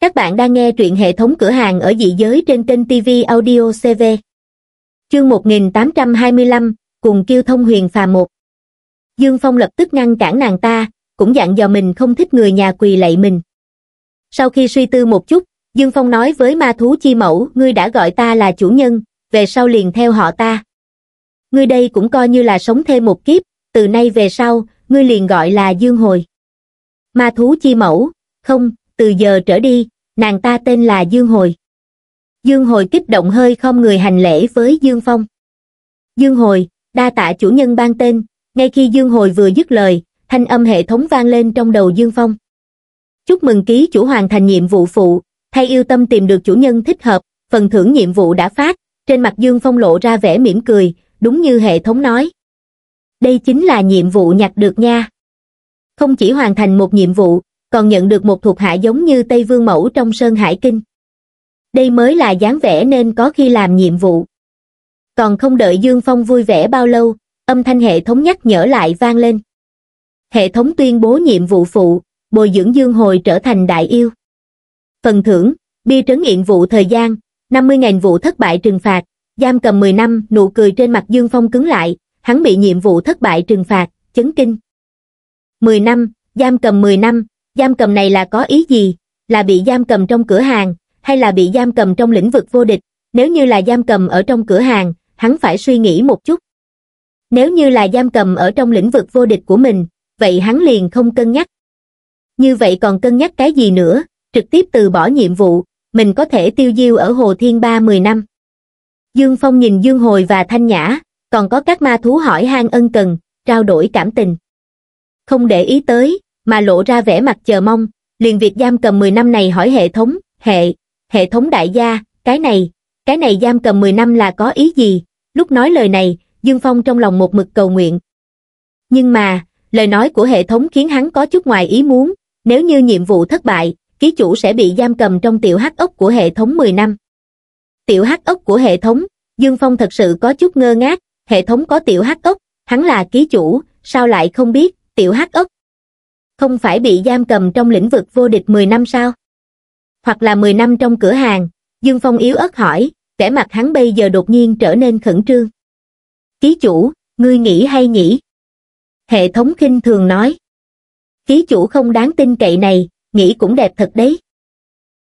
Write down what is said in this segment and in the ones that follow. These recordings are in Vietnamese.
Các bạn đang nghe truyện hệ thống cửa hàng ở dị giới trên kênh TV Audio CV. Chương 1825, cùng kêu thông huyền phà một. Dương Phong lập tức ngăn cản nàng ta, cũng dặn dò mình không thích người nhà quỳ lạy mình. Sau khi suy tư một chút, Dương Phong nói với ma thú chi mẫu, ngươi đã gọi ta là chủ nhân, về sau liền theo họ ta. Ngươi đây cũng coi như là sống thêm một kiếp, từ nay về sau, ngươi liền gọi là Dương Hồi. Ma thú chi mẫu, không, từ giờ trở đi, nàng ta tên là Dương Hồi. Dương Hồi kích động hơi không người hành lễ với Dương Phong. Dương Hồi, đa tạ chủ nhân ban tên, ngay khi Dương Hồi vừa dứt lời, thanh âm hệ thống vang lên trong đầu Dương Phong. Chúc mừng ký chủ hoàn thành nhiệm vụ phụ, thay yêu tâm tìm được chủ nhân thích hợp, phần thưởng nhiệm vụ đã phát, trên mặt Dương Phong lộ ra vẻ mỉm cười, đúng như hệ thống nói. Đây chính là nhiệm vụ nhặt được nha. Không chỉ hoàn thành một nhiệm vụ, còn nhận được một thuộc hạ giống như Tây Vương Mẫu trong Sơn Hải Kinh. Đây mới là dáng vẻ nên có khi làm nhiệm vụ. Còn không đợi Dương Phong vui vẻ bao lâu, âm thanh hệ thống nhắc nhở lại vang lên. Hệ thống tuyên bố nhiệm vụ phụ, bồi dưỡng Dương Hồi trở thành đại yêu. Phần thưởng, bia trấn nhiệm vụ thời gian, 50.000 vụ thất bại trừng phạt, giam cầm 10 năm, nụ cười trên mặt Dương Phong cứng lại, hắn bị nhiệm vụ thất bại trừng phạt, chấn kinh. 10 năm, giam cầm 10 năm, giam cầm này là có ý gì? Là bị giam cầm trong cửa hàng, hay là bị giam cầm trong lĩnh vực vô địch? Nếu như là giam cầm ở trong cửa hàng, hắn phải suy nghĩ một chút. Nếu như là giam cầm ở trong lĩnh vực vô địch của mình, vậy hắn liền không cân nhắc. Như vậy còn cân nhắc cái gì nữa, trực tiếp từ bỏ nhiệm vụ, mình có thể tiêu diêu ở Hồ Thiên Ba 10 năm. Dương Phong nhìn Dương Hồi và Thanh Nhã, còn có các ma thú hỏi han ân cần, trao đổi cảm tình. Không để ý tới, mà lộ ra vẻ mặt chờ mong, liền việc giam cầm 10 năm này hỏi hệ thống, hệ, hệ thống đại gia, cái này, cái này giam cầm 10 năm là có ý gì? Lúc nói lời này, Dương Phong trong lòng một mực cầu nguyện. Nhưng mà, lời nói của hệ thống khiến hắn có chút ngoài ý muốn, nếu như nhiệm vụ thất bại, ký chủ sẽ bị giam cầm trong tiểu hắc ốc của hệ thống 10 năm. Tiểu hắc ốc của hệ thống, Dương Phong thật sự có chút ngơ ngác, hệ thống có tiểu hắc ốc, hắn là ký chủ, sao lại không biết, tiểu hắc ốc, không phải bị giam cầm trong lĩnh vực vô địch mười năm sao hoặc là mười năm trong cửa hàng dương phong yếu ớt hỏi vẻ mặt hắn bây giờ đột nhiên trở nên khẩn trương ký chủ ngươi nghĩ hay nhỉ hệ thống khinh thường nói ký chủ không đáng tin cậy này nghĩ cũng đẹp thật đấy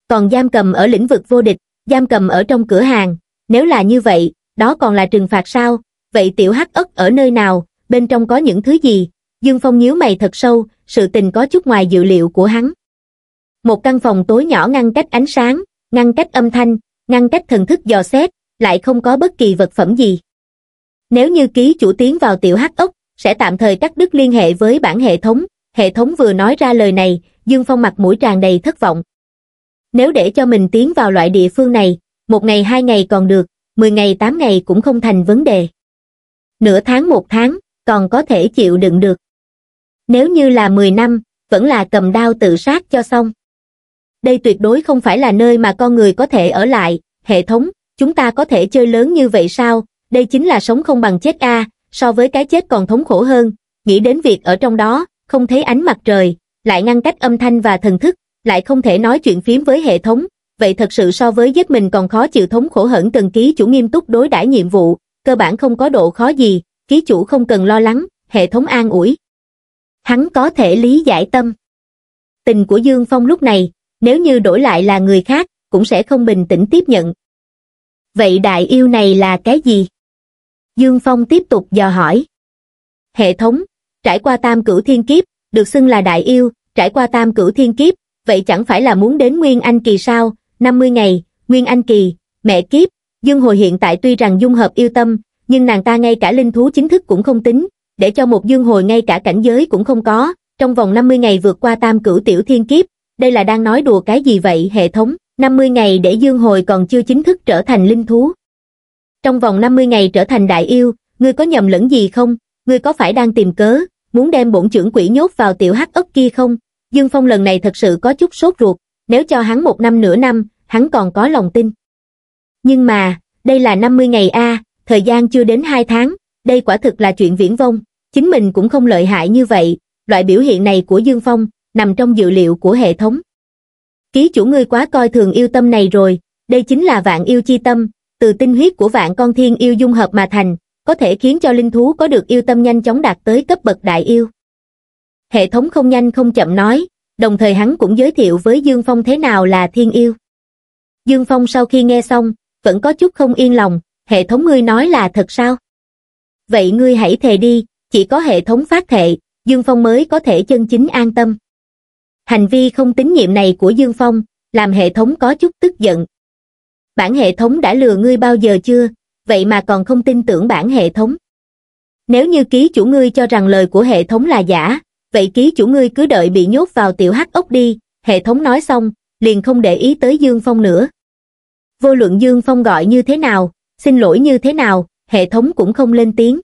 còn giam cầm ở lĩnh vực vô địch giam cầm ở trong cửa hàng nếu là như vậy đó còn là trừng phạt sao vậy tiểu hắc ất ở nơi nào bên trong có những thứ gì dương phong nhíu mày thật sâu sự tình có chút ngoài dự liệu của hắn. Một căn phòng tối nhỏ ngăn cách ánh sáng, ngăn cách âm thanh, ngăn cách thần thức dò xét, lại không có bất kỳ vật phẩm gì. Nếu như ký chủ tiến vào tiểu hắc ốc, sẽ tạm thời cắt đứt liên hệ với bản hệ thống, hệ thống vừa nói ra lời này, Dương Phong mặt mũi tràn đầy thất vọng. Nếu để cho mình tiến vào loại địa phương này, một ngày hai ngày còn được, mười ngày tám ngày cũng không thành vấn đề. Nửa tháng một tháng, còn có thể chịu đựng được nếu như là mười năm vẫn là cầm đao tự sát cho xong đây tuyệt đối không phải là nơi mà con người có thể ở lại hệ thống chúng ta có thể chơi lớn như vậy sao đây chính là sống không bằng chết a so với cái chết còn thống khổ hơn nghĩ đến việc ở trong đó không thấy ánh mặt trời lại ngăn cách âm thanh và thần thức lại không thể nói chuyện phím với hệ thống vậy thật sự so với giết mình còn khó chịu thống khổ hận cần ký chủ nghiêm túc đối đãi nhiệm vụ cơ bản không có độ khó gì ký chủ không cần lo lắng hệ thống an ủi hắn có thể lý giải tâm. Tình của Dương Phong lúc này, nếu như đổi lại là người khác, cũng sẽ không bình tĩnh tiếp nhận. Vậy đại yêu này là cái gì? Dương Phong tiếp tục dò hỏi. Hệ thống, trải qua tam cửu thiên kiếp, được xưng là đại yêu, trải qua tam cửu thiên kiếp, vậy chẳng phải là muốn đến Nguyên Anh Kỳ sao, 50 ngày, Nguyên Anh Kỳ, mẹ kiếp, Dương Hồi hiện tại tuy rằng dung hợp yêu tâm, nhưng nàng ta ngay cả linh thú chính thức cũng không tính, để cho một dương hồi ngay cả cảnh giới cũng không có, trong vòng 50 ngày vượt qua tam cửu tiểu thiên kiếp, đây là đang nói đùa cái gì vậy hệ thống, 50 ngày để dương hồi còn chưa chính thức trở thành linh thú. Trong vòng 50 ngày trở thành đại yêu, ngươi có nhầm lẫn gì không, ngươi có phải đang tìm cớ, muốn đem bổn trưởng quỷ nhốt vào tiểu hắc ốc kia không? Dương Phong lần này thật sự có chút sốt ruột, nếu cho hắn một năm nửa năm, hắn còn có lòng tin. Nhưng mà, đây là 50 ngày a thời gian chưa đến 2 tháng, đây quả thực là chuyện viễn vông. Chính mình cũng không lợi hại như vậy, loại biểu hiện này của Dương Phong nằm trong dự liệu của hệ thống. Ký chủ ngươi quá coi thường yêu tâm này rồi, đây chính là vạn yêu chi tâm, từ tinh huyết của vạn con thiên yêu dung hợp mà thành, có thể khiến cho linh thú có được yêu tâm nhanh chóng đạt tới cấp bậc đại yêu. Hệ thống không nhanh không chậm nói, đồng thời hắn cũng giới thiệu với Dương Phong thế nào là thiên yêu. Dương Phong sau khi nghe xong, vẫn có chút không yên lòng, hệ thống ngươi nói là thật sao? Vậy ngươi hãy thề đi, chỉ có hệ thống phát thệ, Dương Phong mới có thể chân chính an tâm. Hành vi không tín nhiệm này của Dương Phong, làm hệ thống có chút tức giận. Bản hệ thống đã lừa ngươi bao giờ chưa, vậy mà còn không tin tưởng bản hệ thống. Nếu như ký chủ ngươi cho rằng lời của hệ thống là giả, vậy ký chủ ngươi cứ đợi bị nhốt vào tiểu hắc ốc đi, hệ thống nói xong, liền không để ý tới Dương Phong nữa. Vô luận Dương Phong gọi như thế nào, xin lỗi như thế nào, hệ thống cũng không lên tiếng.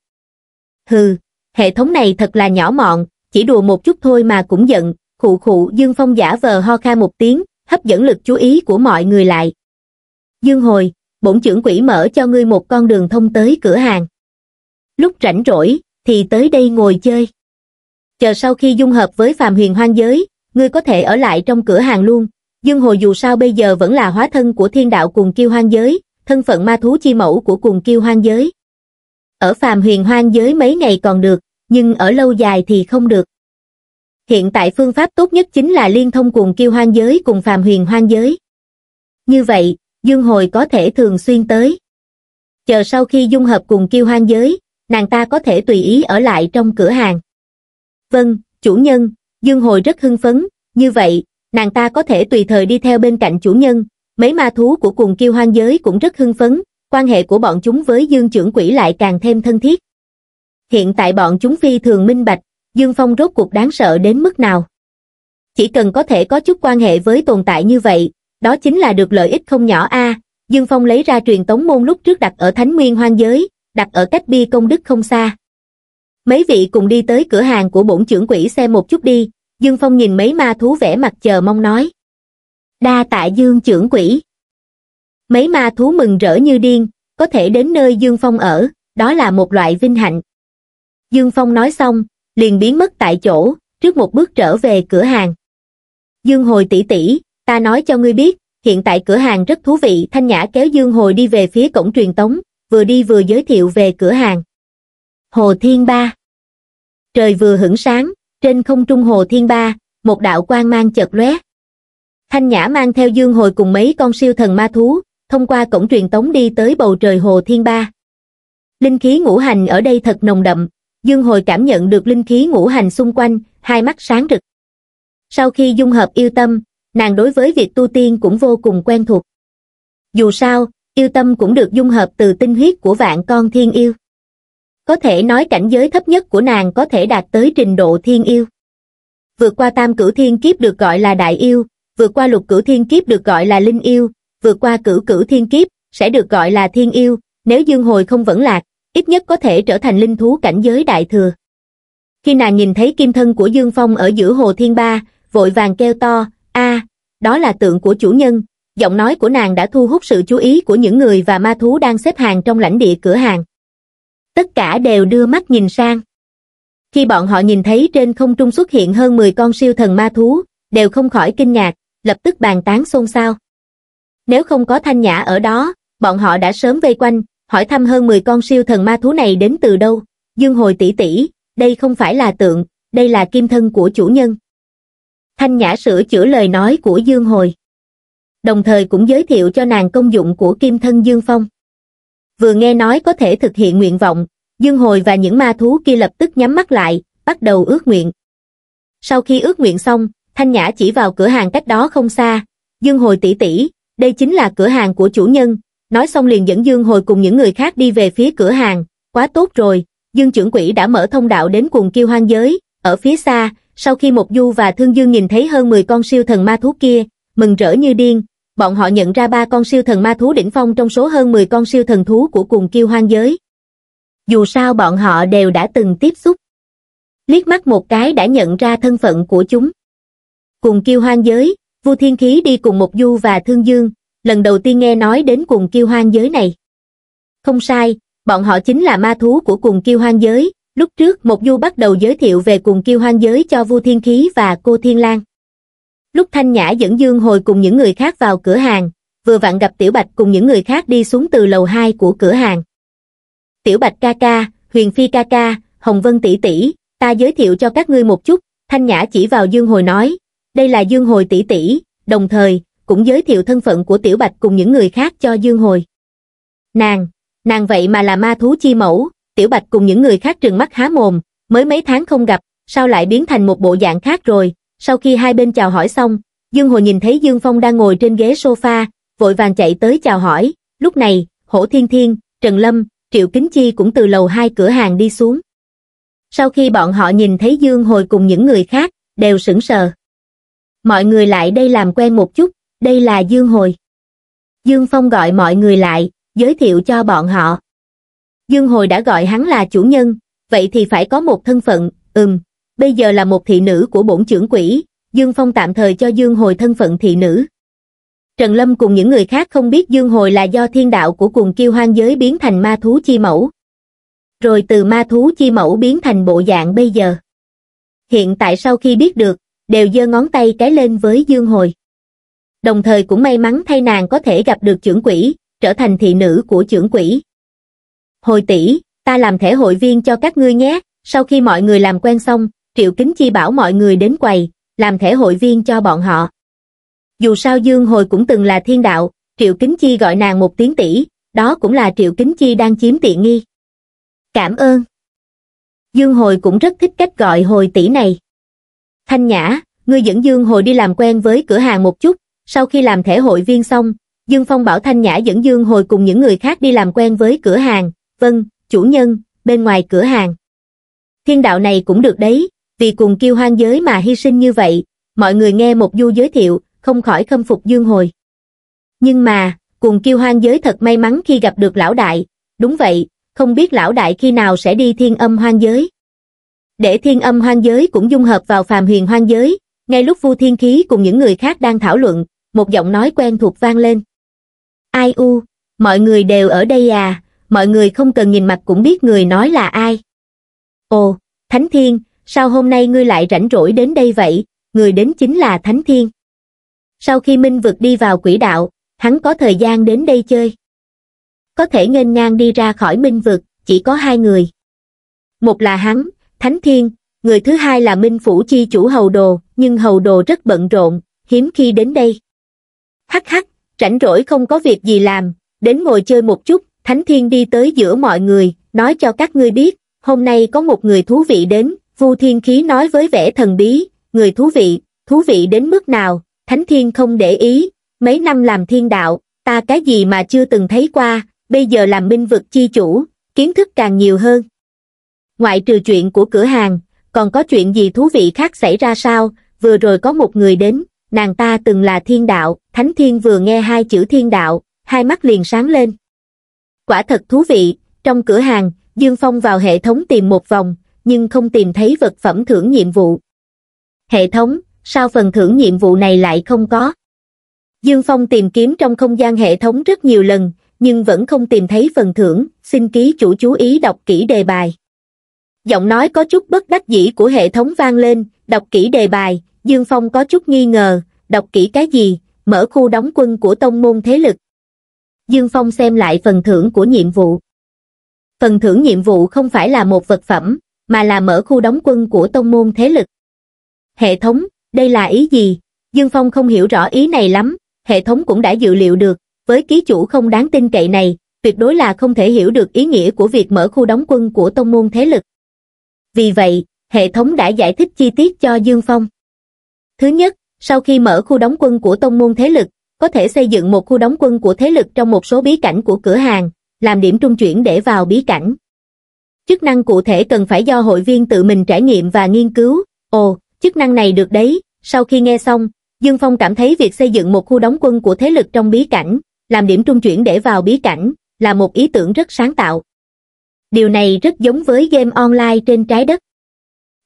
Hừ, hệ thống này thật là nhỏ mọn, chỉ đùa một chút thôi mà cũng giận, khụ khụ Dương Phong giả vờ ho kha một tiếng, hấp dẫn lực chú ý của mọi người lại. Dương Hồi, bổn trưởng quỷ mở cho ngươi một con đường thông tới cửa hàng. Lúc rảnh rỗi, thì tới đây ngồi chơi. Chờ sau khi dung hợp với phàm huyền hoang giới, ngươi có thể ở lại trong cửa hàng luôn. Dương Hồi dù sao bây giờ vẫn là hóa thân của thiên đạo cùng kiêu hoang giới, thân phận ma thú chi mẫu của cùng kiêu hoang giới. Ở phàm huyền hoang giới mấy ngày còn được, nhưng ở lâu dài thì không được. Hiện tại phương pháp tốt nhất chính là liên thông cuồng kiêu hoang giới cùng phàm huyền hoang giới. Như vậy, Dương Hồi có thể thường xuyên tới. Chờ sau khi dung hợp cùng kiêu hoang giới, nàng ta có thể tùy ý ở lại trong cửa hàng. Vâng, chủ nhân, Dương Hồi rất hưng phấn, như vậy, nàng ta có thể tùy thời đi theo bên cạnh chủ nhân, mấy ma thú của cùng kiêu hoang giới cũng rất hưng phấn, quan hệ của bọn chúng với Dương trưởng quỷ lại càng thêm thân thiết hiện tại bọn chúng phi thường minh bạch, Dương Phong rốt cuộc đáng sợ đến mức nào. Chỉ cần có thể có chút quan hệ với tồn tại như vậy, đó chính là được lợi ích không nhỏ a Dương Phong lấy ra truyền tống môn lúc trước đặt ở Thánh Nguyên Hoang Giới, đặt ở cách bi công đức không xa. Mấy vị cùng đi tới cửa hàng của bổn trưởng quỷ xem một chút đi, Dương Phong nhìn mấy ma thú vẻ mặt chờ mong nói. Đa tạ Dương trưởng quỷ Mấy ma thú mừng rỡ như điên, có thể đến nơi Dương Phong ở, đó là một loại vinh hạnh, Dương Phong nói xong, liền biến mất tại chỗ, trước một bước trở về cửa hàng. Dương Hồi tỷ tỷ, ta nói cho ngươi biết, hiện tại cửa hàng rất thú vị. Thanh Nhã kéo Dương Hồi đi về phía cổng truyền tống, vừa đi vừa giới thiệu về cửa hàng. Hồ Thiên Ba Trời vừa hửng sáng, trên không trung Hồ Thiên Ba, một đạo quang mang chợt lóe. Thanh Nhã mang theo Dương Hồi cùng mấy con siêu thần ma thú, thông qua cổng truyền tống đi tới bầu trời Hồ Thiên Ba. Linh khí ngũ hành ở đây thật nồng đậm, Dương Hồi cảm nhận được linh khí ngũ hành xung quanh, hai mắt sáng rực. Sau khi dung hợp yêu tâm, nàng đối với việc tu tiên cũng vô cùng quen thuộc. Dù sao, yêu tâm cũng được dung hợp từ tinh huyết của vạn con thiên yêu. Có thể nói cảnh giới thấp nhất của nàng có thể đạt tới trình độ thiên yêu. Vượt qua tam cửu thiên kiếp được gọi là đại yêu, vượt qua lục cửu thiên kiếp được gọi là linh yêu, vượt qua cửu cửu thiên kiếp, sẽ được gọi là thiên yêu, nếu dương hồi không vẫn lạc, ít nhất có thể trở thành linh thú cảnh giới đại thừa. Khi nàng nhìn thấy kim thân của Dương Phong ở giữa hồ thiên ba, vội vàng kêu to, a đó là tượng của chủ nhân, giọng nói của nàng đã thu hút sự chú ý của những người và ma thú đang xếp hàng trong lãnh địa cửa hàng. Tất cả đều đưa mắt nhìn sang. Khi bọn họ nhìn thấy trên không trung xuất hiện hơn 10 con siêu thần ma thú, đều không khỏi kinh ngạc, lập tức bàn tán xôn xao. Nếu không có thanh nhã ở đó, bọn họ đã sớm vây quanh, hỏi thăm hơn 10 con siêu thần ma thú này đến từ đâu, dương hồi tỷ tỷ, đây không phải là tượng, đây là kim thân của chủ nhân. Thanh Nhã sửa chữa lời nói của Dương Hồi. Đồng thời cũng giới thiệu cho nàng công dụng của kim thân Dương Phong. Vừa nghe nói có thể thực hiện nguyện vọng, Dương Hồi và những ma thú kia lập tức nhắm mắt lại, bắt đầu ước nguyện. Sau khi ước nguyện xong, Thanh Nhã chỉ vào cửa hàng cách đó không xa, Dương Hồi tỷ tỷ, đây chính là cửa hàng của chủ nhân, nói xong liền dẫn Dương Hồi cùng những người khác đi về phía cửa hàng, quá tốt rồi, Dương trưởng quỹ đã mở thông đạo đến cuồng kiêu hoang giới, ở phía xa, sau khi Mộc Du và Thương Dương nhìn thấy hơn 10 con siêu thần ma thú kia, mừng rỡ như điên, bọn họ nhận ra ba con siêu thần ma thú đỉnh phong trong số hơn 10 con siêu thần thú của cuồng kiêu hoang giới. Dù sao bọn họ đều đã từng tiếp xúc. Liếc mắt một cái đã nhận ra thân phận của chúng. Cuồng kiêu hoang giới, Vua Thiên Khí đi cùng Mộc Du và Thương Dương, lần đầu tiên nghe nói đến cuồng kiêu hoang giới này. Không sai, bọn họ chính là ma thú của cuồng kiêu hoang giới, lúc trước một Du bắt đầu giới thiệu về cuồng kiêu hoang giới cho Vu Thiên Khí và cô Thiên Lan. Lúc Thanh Nhã dẫn Dương Hồi cùng những người khác vào cửa hàng, vừa vặn gặp Tiểu Bạch cùng những người khác đi xuống từ lầu 2 của cửa hàng. Tiểu Bạch ca ca, Huyền Phi ca ca, Hồng Vân tỷ tỷ, ta giới thiệu cho các ngươi một chút, Thanh Nhã chỉ vào Dương Hồi nói, đây là Dương Hồi tỷ tỷ, đồng thời, cũng giới thiệu thân phận của Tiểu Bạch cùng những người khác cho Dương Hồi. Nàng, nàng vậy mà là ma thú chi mẫu, Tiểu Bạch cùng những người khác trừng mắt há mồm, mới mấy tháng không gặp, sao lại biến thành một bộ dạng khác rồi, sau khi hai bên chào hỏi xong, Dương Hồi nhìn thấy Dương Phong đang ngồi trên ghế sofa, vội vàng chạy tới chào hỏi, lúc này, Hổ Thiên Thiên, Trần Lâm, Triệu Kính Chi cũng từ lầu hai cửa hàng đi xuống. Sau khi bọn họ nhìn thấy Dương Hồi cùng những người khác, đều sững sờ. Mọi người lại đây làm quen một chút, đây là Dương Hồi. Dương Phong gọi mọi người lại, giới thiệu cho bọn họ. Dương Hồi đã gọi hắn là chủ nhân, vậy thì phải có một thân phận, ừm, bây giờ là một thị nữ của bổn trưởng quỷ, Dương Phong tạm thời cho Dương Hồi thân phận thị nữ. Trần Lâm cùng những người khác không biết Dương Hồi là do thiên đạo của cùng kiêu hoang giới biến thành ma thú chi mẫu. Rồi từ ma thú chi mẫu biến thành bộ dạng bây giờ. Hiện tại sau khi biết được, đều giơ ngón tay cái lên với Dương Hồi đồng thời cũng may mắn thay nàng có thể gặp được trưởng quỷ, trở thành thị nữ của trưởng quỷ. Hồi tỷ, ta làm thẻ hội viên cho các ngươi nhé, sau khi mọi người làm quen xong, Triệu Kính Chi bảo mọi người đến quầy, làm thẻ hội viên cho bọn họ. Dù sao Dương Hồi cũng từng là thiên đạo, Triệu Kính Chi gọi nàng một tiếng tỷ, đó cũng là Triệu Kính Chi đang chiếm tiện nghi. Cảm ơn. Dương Hồi cũng rất thích cách gọi hồi tỷ này. Thanh Nhã, ngươi dẫn Dương Hồi đi làm quen với cửa hàng một chút, sau khi làm thể hội viên xong, Dương Phong bảo Thanh Nhã dẫn Dương hồi cùng những người khác đi làm quen với cửa hàng, vâng, chủ nhân, bên ngoài cửa hàng. Thiên đạo này cũng được đấy, vì cùng kiêu hoang giới mà hy sinh như vậy, mọi người nghe một du giới thiệu, không khỏi khâm phục Dương hồi. Nhưng mà, cùng kiêu hoang giới thật may mắn khi gặp được lão đại, đúng vậy, không biết lão đại khi nào sẽ đi thiên âm hoang giới. Để thiên âm hoang giới cũng dung hợp vào phàm huyền hoang giới, ngay lúc Vu Thiên Khí cùng những người khác đang thảo luận, một giọng nói quen thuộc vang lên. Ai u, mọi người đều ở đây à, mọi người không cần nhìn mặt cũng biết người nói là ai. Ồ, Thánh Thiên, sao hôm nay ngươi lại rảnh rỗi đến đây vậy, người đến chính là Thánh Thiên. Sau khi Minh vượt đi vào quỷ đạo, hắn có thời gian đến đây chơi. Có thể nghênh ngang đi ra khỏi Minh Vực, chỉ có hai người. Một là hắn, Thánh Thiên, người thứ hai là Minh Phủ Chi chủ Hầu Đồ, nhưng Hầu Đồ rất bận rộn, hiếm khi đến đây hắc hắc rảnh rỗi không có việc gì làm đến ngồi chơi một chút thánh thiên đi tới giữa mọi người nói cho các ngươi biết hôm nay có một người thú vị đến vu thiên khí nói với vẻ thần bí người thú vị thú vị đến mức nào thánh thiên không để ý mấy năm làm thiên đạo ta cái gì mà chưa từng thấy qua bây giờ làm minh vực chi chủ kiến thức càng nhiều hơn ngoại trừ chuyện của cửa hàng còn có chuyện gì thú vị khác xảy ra sao vừa rồi có một người đến nàng ta từng là thiên đạo, thánh thiên vừa nghe hai chữ thiên đạo, hai mắt liền sáng lên. Quả thật thú vị, trong cửa hàng, Dương Phong vào hệ thống tìm một vòng, nhưng không tìm thấy vật phẩm thưởng nhiệm vụ. Hệ thống, sao phần thưởng nhiệm vụ này lại không có? Dương Phong tìm kiếm trong không gian hệ thống rất nhiều lần, nhưng vẫn không tìm thấy phần thưởng, xin ký chủ chú ý đọc kỹ đề bài. Giọng nói có chút bất đắc dĩ của hệ thống vang lên, đọc kỹ đề bài, Dương Phong có chút nghi ngờ, đọc kỹ cái gì, mở khu đóng quân của tông môn thế lực. Dương Phong xem lại phần thưởng của nhiệm vụ. Phần thưởng nhiệm vụ không phải là một vật phẩm, mà là mở khu đóng quân của tông môn thế lực. Hệ thống, đây là ý gì? Dương Phong không hiểu rõ ý này lắm, hệ thống cũng đã dự liệu được, với ký chủ không đáng tin cậy này, tuyệt đối là không thể hiểu được ý nghĩa của việc mở khu đóng quân của tông môn thế lực. Vì vậy, hệ thống đã giải thích chi tiết cho Dương Phong. Thứ nhất, sau khi mở khu đóng quân của tông môn thế lực, có thể xây dựng một khu đóng quân của thế lực trong một số bí cảnh của cửa hàng, làm điểm trung chuyển để vào bí cảnh. Chức năng cụ thể cần phải do hội viên tự mình trải nghiệm và nghiên cứu. Ồ, chức năng này được đấy. Sau khi nghe xong, Dương Phong cảm thấy việc xây dựng một khu đóng quân của thế lực trong bí cảnh, làm điểm trung chuyển để vào bí cảnh, là một ý tưởng rất sáng tạo. Điều này rất giống với game online trên trái đất.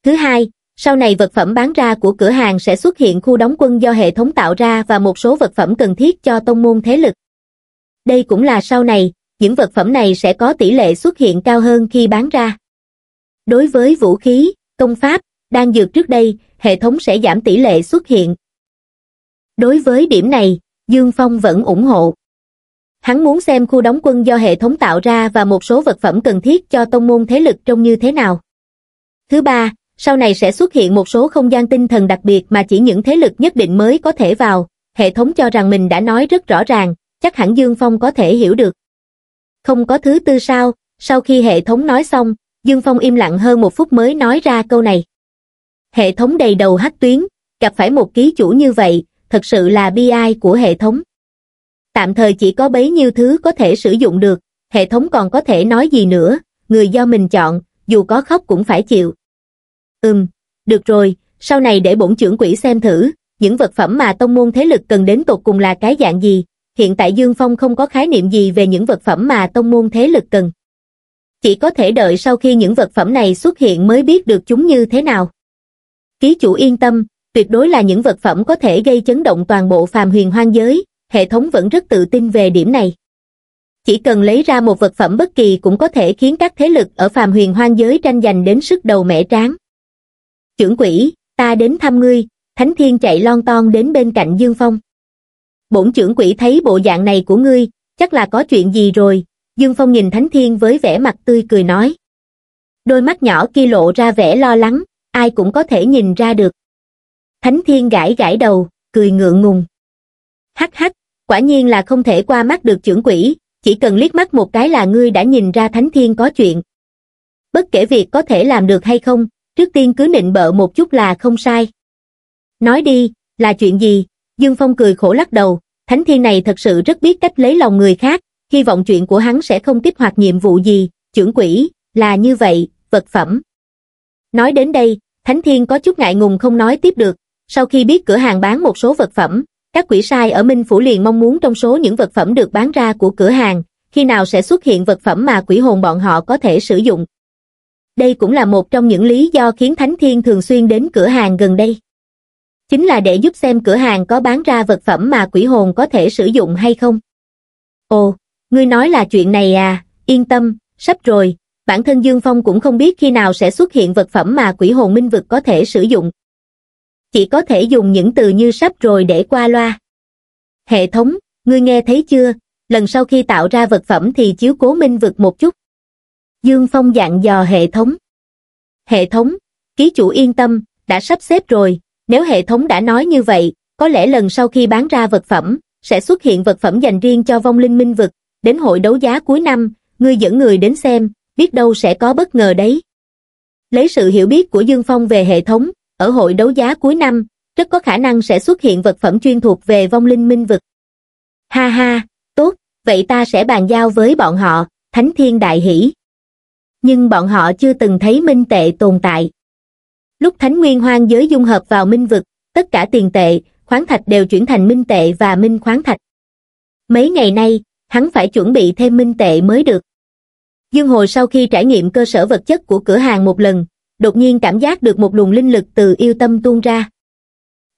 Thứ hai, sau này vật phẩm bán ra của cửa hàng sẽ xuất hiện khu đóng quân do hệ thống tạo ra và một số vật phẩm cần thiết cho tông môn thế lực. Đây cũng là sau này, những vật phẩm này sẽ có tỷ lệ xuất hiện cao hơn khi bán ra. Đối với vũ khí, công pháp, đan dược trước đây, hệ thống sẽ giảm tỷ lệ xuất hiện. Đối với điểm này, Dương Phong vẫn ủng hộ. Hắn muốn xem khu đóng quân do hệ thống tạo ra và một số vật phẩm cần thiết cho tông môn thế lực trông như thế nào. Thứ ba, sau này sẽ xuất hiện một số không gian tinh thần đặc biệt mà chỉ những thế lực nhất định mới có thể vào, hệ thống cho rằng mình đã nói rất rõ ràng, chắc hẳn Dương Phong có thể hiểu được. Không có thứ tư sao, sau khi hệ thống nói xong, Dương Phong im lặng hơn một phút mới nói ra câu này. Hệ thống đầy đầu hắt tuyến, gặp phải một ký chủ như vậy, thật sự là bi ai của hệ thống. Tạm thời chỉ có bấy nhiêu thứ có thể sử dụng được, hệ thống còn có thể nói gì nữa, người do mình chọn, dù có khóc cũng phải chịu. Ừm, được rồi, sau này để bổn trưởng quỹ xem thử, những vật phẩm mà tông môn thế lực cần đến tột cùng là cái dạng gì. Hiện tại Dương Phong không có khái niệm gì về những vật phẩm mà tông môn thế lực cần. Chỉ có thể đợi sau khi những vật phẩm này xuất hiện mới biết được chúng như thế nào. Ký chủ yên tâm, tuyệt đối là những vật phẩm có thể gây chấn động toàn bộ phàm huyền hoang giới, hệ thống vẫn rất tự tin về điểm này. Chỉ cần lấy ra một vật phẩm bất kỳ cũng có thể khiến các thế lực ở phàm huyền hoang giới tranh giành đến sức đầu mẻ tráng. Trưởng quỷ, ta đến thăm ngươi, Thánh Thiên chạy lon ton đến bên cạnh Dương Phong. Bổn trưởng quỷ thấy bộ dạng này của ngươi, chắc là có chuyện gì rồi, Dương Phong nhìn Thánh Thiên với vẻ mặt tươi cười nói. Đôi mắt nhỏ kia lộ ra vẻ lo lắng, ai cũng có thể nhìn ra được. Thánh Thiên gãi gãi đầu, cười ngượng ngùng. Hắc hắc, quả nhiên là không thể qua mắt được trưởng quỷ, chỉ cần liếc mắt một cái là ngươi đã nhìn ra Thánh Thiên có chuyện. Bất kể việc có thể làm được hay không, trước tiên cứ nịnh bợ một chút là không sai. Nói đi, là chuyện gì? Dương Phong cười khổ lắc đầu, Thánh Thiên này thật sự rất biết cách lấy lòng người khác, hy vọng chuyện của hắn sẽ không kích hoạt nhiệm vụ gì, trưởng quỷ, là như vậy, vật phẩm. Nói đến đây, Thánh Thiên có chút ngại ngùng không nói tiếp được, sau khi biết cửa hàng bán một số vật phẩm, các quỷ sai ở Minh Phủ liền mong muốn trong số những vật phẩm được bán ra của cửa hàng, khi nào sẽ xuất hiện vật phẩm mà quỷ hồn bọn họ có thể sử dụng, đây cũng là một trong những lý do khiến Thánh Thiên thường xuyên đến cửa hàng gần đây. Chính là để giúp xem cửa hàng có bán ra vật phẩm mà quỷ hồn có thể sử dụng hay không. Ồ, ngươi nói là chuyện này à, yên tâm, sắp rồi, bản thân Dương Phong cũng không biết khi nào sẽ xuất hiện vật phẩm mà quỷ hồn minh vực có thể sử dụng. Chỉ có thể dùng những từ như sắp rồi để qua loa. Hệ thống, ngươi nghe thấy chưa, lần sau khi tạo ra vật phẩm thì chiếu cố minh vực một chút. Dương Phong dặn dò hệ thống. Hệ thống, ký chủ yên tâm, đã sắp xếp rồi, nếu hệ thống đã nói như vậy, có lẽ lần sau khi bán ra vật phẩm, sẽ xuất hiện vật phẩm dành riêng cho vong linh minh vực, đến hội đấu giá cuối năm, ngươi dẫn người đến xem, biết đâu sẽ có bất ngờ đấy. Lấy sự hiểu biết của Dương Phong về hệ thống, ở hội đấu giá cuối năm, rất có khả năng sẽ xuất hiện vật phẩm chuyên thuộc về vong linh minh vực. Ha ha, tốt, vậy ta sẽ bàn giao với bọn họ, Thánh Thiên Đại Hỷ nhưng bọn họ chưa từng thấy minh tệ tồn tại. Lúc Thánh Nguyên Hoang giới dung hợp vào minh vực, tất cả tiền tệ, khoáng thạch đều chuyển thành minh tệ và minh khoáng thạch. Mấy ngày nay, hắn phải chuẩn bị thêm minh tệ mới được. Dương Hồi sau khi trải nghiệm cơ sở vật chất của cửa hàng một lần, đột nhiên cảm giác được một luồng linh lực từ yêu tâm tuôn ra.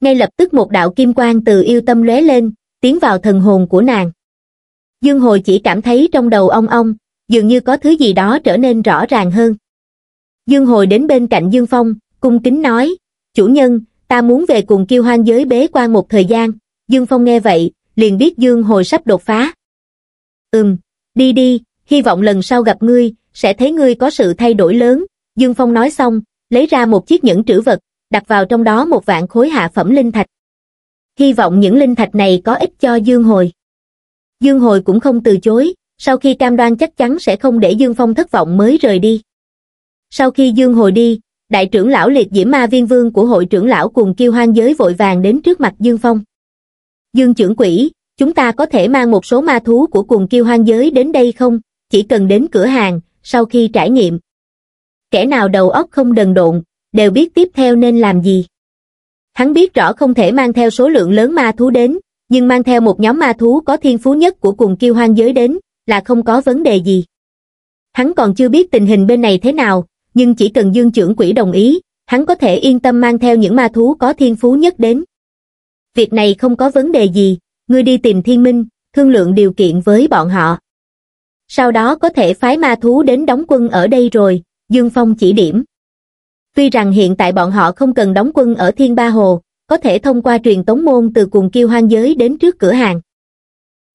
Ngay lập tức một đạo kim quang từ yêu tâm lóe lên, tiến vào thần hồn của nàng. Dương Hồi chỉ cảm thấy trong đầu ong ong, dường như có thứ gì đó trở nên rõ ràng hơn. Dương Hồi đến bên cạnh Dương Phong, cung kính nói, chủ nhân, ta muốn về cùng kiêu hoang giới bế quan một thời gian. Dương Phong nghe vậy, liền biết Dương Hồi sắp đột phá. Ừm, đi đi, hy vọng lần sau gặp ngươi, sẽ thấy ngươi có sự thay đổi lớn. Dương Phong nói xong, lấy ra một chiếc nhẫn trữ vật, đặt vào trong đó một vạn khối hạ phẩm linh thạch. Hy vọng những linh thạch này có ích cho Dương Hồi. Dương Hồi cũng không từ chối, sau khi cam đoan chắc chắn sẽ không để Dương Phong thất vọng mới rời đi. Sau khi Dương hồi đi, đại trưởng lão liệt diễm ma viên vương của hội trưởng lão cùng kiêu hoang giới vội vàng đến trước mặt Dương Phong. Dương trưởng quỷ, chúng ta có thể mang một số ma thú của cùng kiêu hoang giới đến đây không, chỉ cần đến cửa hàng, sau khi trải nghiệm. Kẻ nào đầu óc không đần độn, đều biết tiếp theo nên làm gì. Hắn biết rõ không thể mang theo số lượng lớn ma thú đến, nhưng mang theo một nhóm ma thú có thiên phú nhất của cùng kiêu hoang giới đến, là không có vấn đề gì. Hắn còn chưa biết tình hình bên này thế nào, nhưng chỉ cần dương trưởng quỹ đồng ý, hắn có thể yên tâm mang theo những ma thú có thiên phú nhất đến. Việc này không có vấn đề gì, ngươi đi tìm thiên minh, thương lượng điều kiện với bọn họ. Sau đó có thể phái ma thú đến đóng quân ở đây rồi, Dương Phong chỉ điểm. Tuy rằng hiện tại bọn họ không cần đóng quân ở Thiên Ba Hồ, có thể thông qua truyền tống môn từ cùng kiêu hoang giới đến trước cửa hàng.